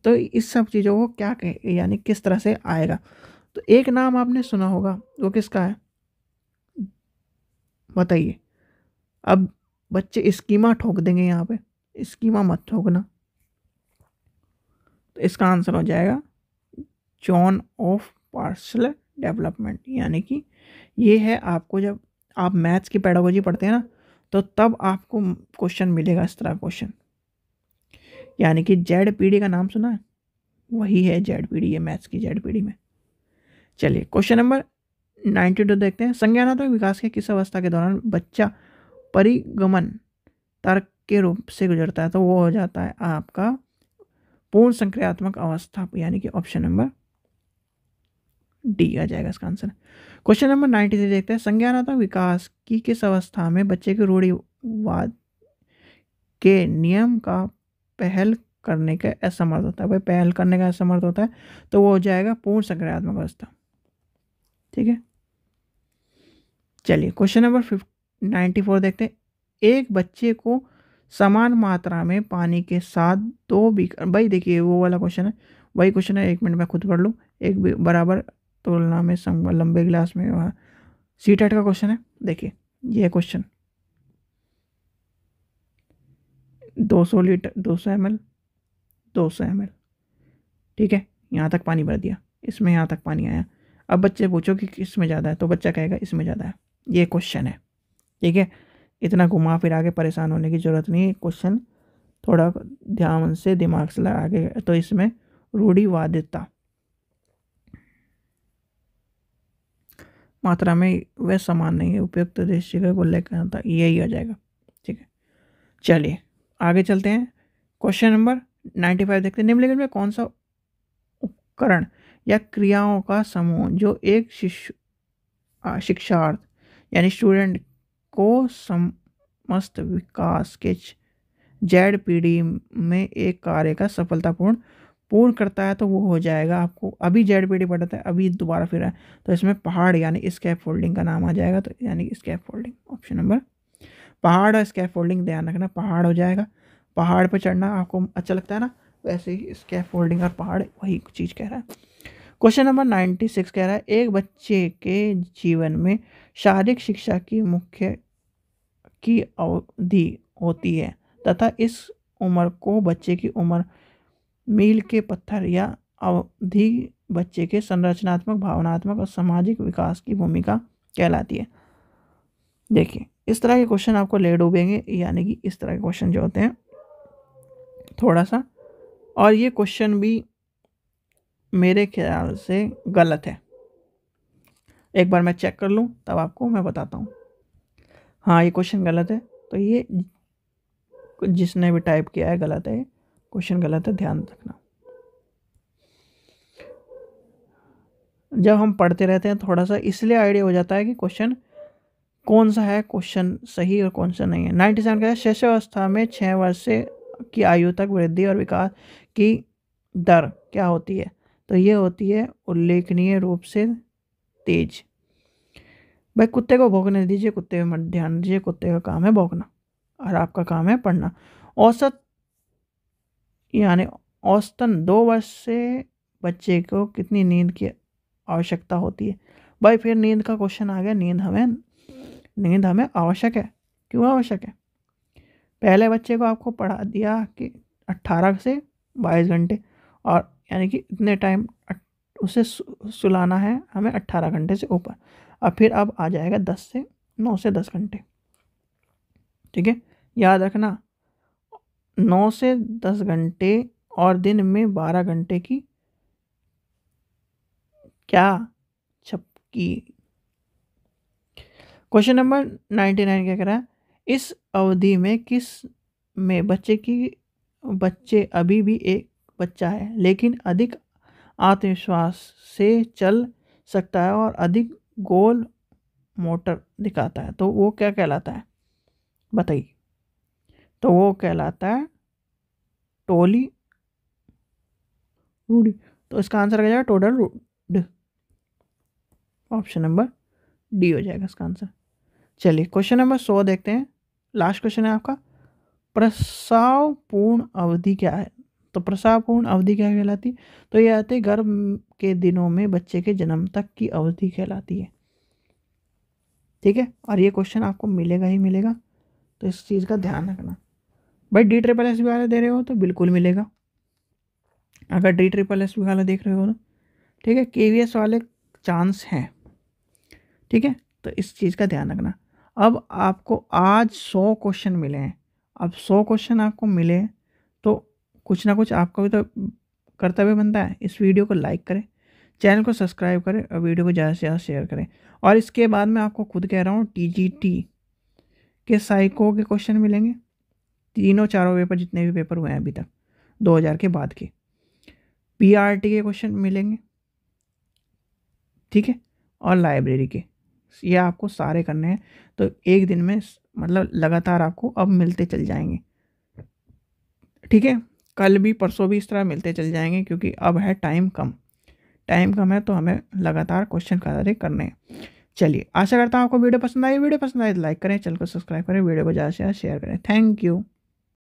तो इस सब चीज़ों को क्या कहे यानी किस तरह से आएगा तो एक नाम आपने सुना होगा वो किसका है बताइए अब बच्चे स्कीमा ठोक देंगे यहाँ पे स्कीमा मत ठोकना तो इसका आंसर हो जाएगा जॉन ऑफ पार्सल डेवलपमेंट यानी कि ये है आपको जब आप मैथ्स की पैडागोजी पढ़ते हैं ना तो तब आपको क्वेश्चन मिलेगा इस तरह क्वेश्चन यानी कि जेड पीढ़ी का नाम सुना है वही है जेड पीढ़ी ये मैथ्स की जेड पीढ़ी में चलिए क्वेश्चन नंबर नाइन्टी टू देखते हैं संज्ञानात्मक विकास के किस अवस्था के दौरान बच्चा परिगमन तर्क के रूप से गुजरता है तो वो हो जाता है आपका पूर्ण संक्रियात्मक अवस्था यानी कि ऑप्शन नंबर डी आ जाएगा इसका answer question number ninety three देखते हैं संज्ञानात्मक विकास की किस अवस्था में बच्चे के रूढ़ीवाद के नियम का पहल करने का असमर्थ होता है भाई पहल करने का असमर्थ होता है तो वो हो जाएगा पूर्ण संक्रियात्मक अवस्था ठीक है चलिए क्वेश्चन नंबर फिफ नाइन्टी फोर देखते हैं एक बच्चे को समान मात्रा में पानी के साथ दो बीकर भाई देखिए वो वाला क्वेश्चन है वही क्वेश्चन है एक मिनट में खुद पढ़ लूँ एक बराबर तुलना में सम लंबे गिलास में सी टेट का क्वेश्चन है देखिए ये question 200 litre 200 M L 200 M L ठीक है यहाँ तक पानी भर दिया इसमें यहाँ तक पानी आया अब बच्चे पूछो कि इसमें ज़्यादा है तो बच्चा कहेगा इसमें ज़्यादा है ये क्वेश्चन है ठीक है इतना घुमा फिरा के परेशान होने की ज़रूरत नहीं क्वेश्चन थोड़ा ध्यान से दिमाग से लगा के तो इसमें रूढ़िवादिता मात्रा में वह समान नहीं है उपयुक्त दृष्टि का उल्लेख करना था यही आ जाएगा ठीक है चलिए आगे चलते हैं क्वेश्चन नंबर नाइन्टी फाइव देखते हैं निम्नलिखित में कौन सा उपकरण या क्रियाओं का समूह जो एक शिशु शिक्षार्थ यानी स्टूडेंट को समस्त विकास के जेड पीढ़ी में एक कार्य का सफलतापूर्ण पूर्ण करता है तो वो हो जाएगा आपको अभी जेड पीढ़ी पढ़ाता है अभी दोबारा फिर है तो इसमें पहाड़ यानी स्कैप फोल्डिंग का नाम आ जाएगा तो यानी स्कैप फोल्डिंग ऑप्शन नंबर पहाड़ और स्कैप फोल्डिंग ध्यान रखना पहाड़ हो जाएगा पहाड़ पर चढ़ना आपको अच्छा लगता है ना वैसे ही स्कैप फोल्डिंग और पहाड़ वही चीज़ कह रहा है क्वेश्चन नंबर नाइन्टी सिक्स कह रहा है एक बच्चे के जीवन में शारीरिक शिक्षा की मुख्य की अवधि होती है तथा इस उम्र को बच्चे की उम्र मील के पत्थर या अवधि बच्चे के संरचनात्मक भावनात्मक और सामाजिक विकास की भूमिका कहलाती है देखिए इस तरह के क्वेश्चन आपको ले डूबेंगे यानी कि इस तरह के क्वेश्चन जो होते हैं थोड़ा सा और ये क्वेश्चन भी मेरे ख्याल से गलत है एक बार मैं चेक कर लूँ तब आपको मैं बताता हूँ हाँ ये क्वेश्चन गलत है तो ये जिसने भी टाइप किया है गलत है क्वेश्चन गलत है ध्यान रखना जब हम पढ़ते रहते हैं थोड़ा सा इसलिए आइडिया हो जाता है कि क्वेश्चन कौन सा है क्वेश्चन सही और कौन सा नहीं है नाइन्टी सेवन का अवस्था में छः वर्ष से की आयु तक वृद्धि और विकास की दर क्या होती है तो ये होती है उल्लेखनीय रूप से तेज भाई कुत्ते को भोगने दीजिए कुत्ते में मत ध्यान दीजिए कुत्ते का काम है भोगना और आपका काम है पढ़ना औसत यानी औसतन दो वर्ष से बच्चे को कितनी नींद की आवश्यकता होती है भाई फिर नींद का क्वेश्चन आ गया नींद हमें नींद हमें आवश्यक है क्यों आवश्यक है पहले बच्चे को आपको पढ़ा दिया कि 18 से 22 घंटे और यानी कि इतने टाइम उसे सुलाना है हमें अट्ठारह घंटे से ऊपर और फिर अब आ जाएगा दस से नौ से दस घंटे ठीक है याद रखना नौ से दस घंटे और दिन में बारह घंटे की क्या छपकी क्वेश्चन नंबर नाइन्टी नाइन क्या कह है इस अवधि में किस में बच्चे की बच्चे अभी भी एक बच्चा है लेकिन अधिक आत्मविश्वास से चल सकता है और अधिक गोल मोटर दिखाता है तो वो क्या कहलाता है बताइए तो वो कहलाता है टोली रूड तो इसका आंसर क्या जाएगा टोटल रूड ऑप्शन नंबर डी हो जाएगा इसका आंसर चलिए क्वेश्चन नंबर सौ देखते हैं लास्ट क्वेश्चन है आपका प्रसाव पूर्ण अवधि क्या है तो पूर्ण अवधि क्या कहलाती तो ये आते गर्भ के दिनों में बच्चे के जन्म तक की अवधि कहलाती है ठीक है और ये क्वेश्चन आपको मिलेगा ही मिलेगा तो इस चीज़ का ध्यान रखना भाई डी ट्रिपल एस वाला दे रहे हो तो बिल्कुल मिलेगा अगर डी ट्रिपल एस वाला देख रहे हो तो ठीक है के वी एस वाले चांस हैं ठीक है तो इस चीज़ का ध्यान रखना अब आपको आज सौ क्वेश्चन मिले हैं अब सौ क्वेश्चन आपको मिले हैं कुछ ना कुछ आपका भी तो कर्तव्य बनता है इस वीडियो को लाइक करें चैनल को सब्सक्राइब करें और वीडियो को ज़्यादा से ज़्यादा शेयर करें और इसके बाद मैं आपको खुद कह रहा हूँ टी के साइको के क्वेश्चन मिलेंगे तीनों चारों पेपर जितने भी पेपर हुए हैं अभी तक 2000 के बाद के पी के क्वेश्चन मिलेंगे ठीक है और लाइब्रेरी के ये आपको सारे करने हैं तो एक दिन में मतलब लगातार आपको अब मिलते चल जाएंगे ठीक है कल भी परसों भी इस तरह मिलते चल जाएंगे क्योंकि अब है टाइम कम टाइम कम है तो हमें लगातार क्वेश्चन कलर करने चलिए आशा करता हूँ आपको वीडियो पसंद आई वीडियो पसंद आई तो लाइक करें चैनल को सब्सक्राइब करें वीडियो को ज़्यादा से ज़्यादा शेयर करें थैंक यू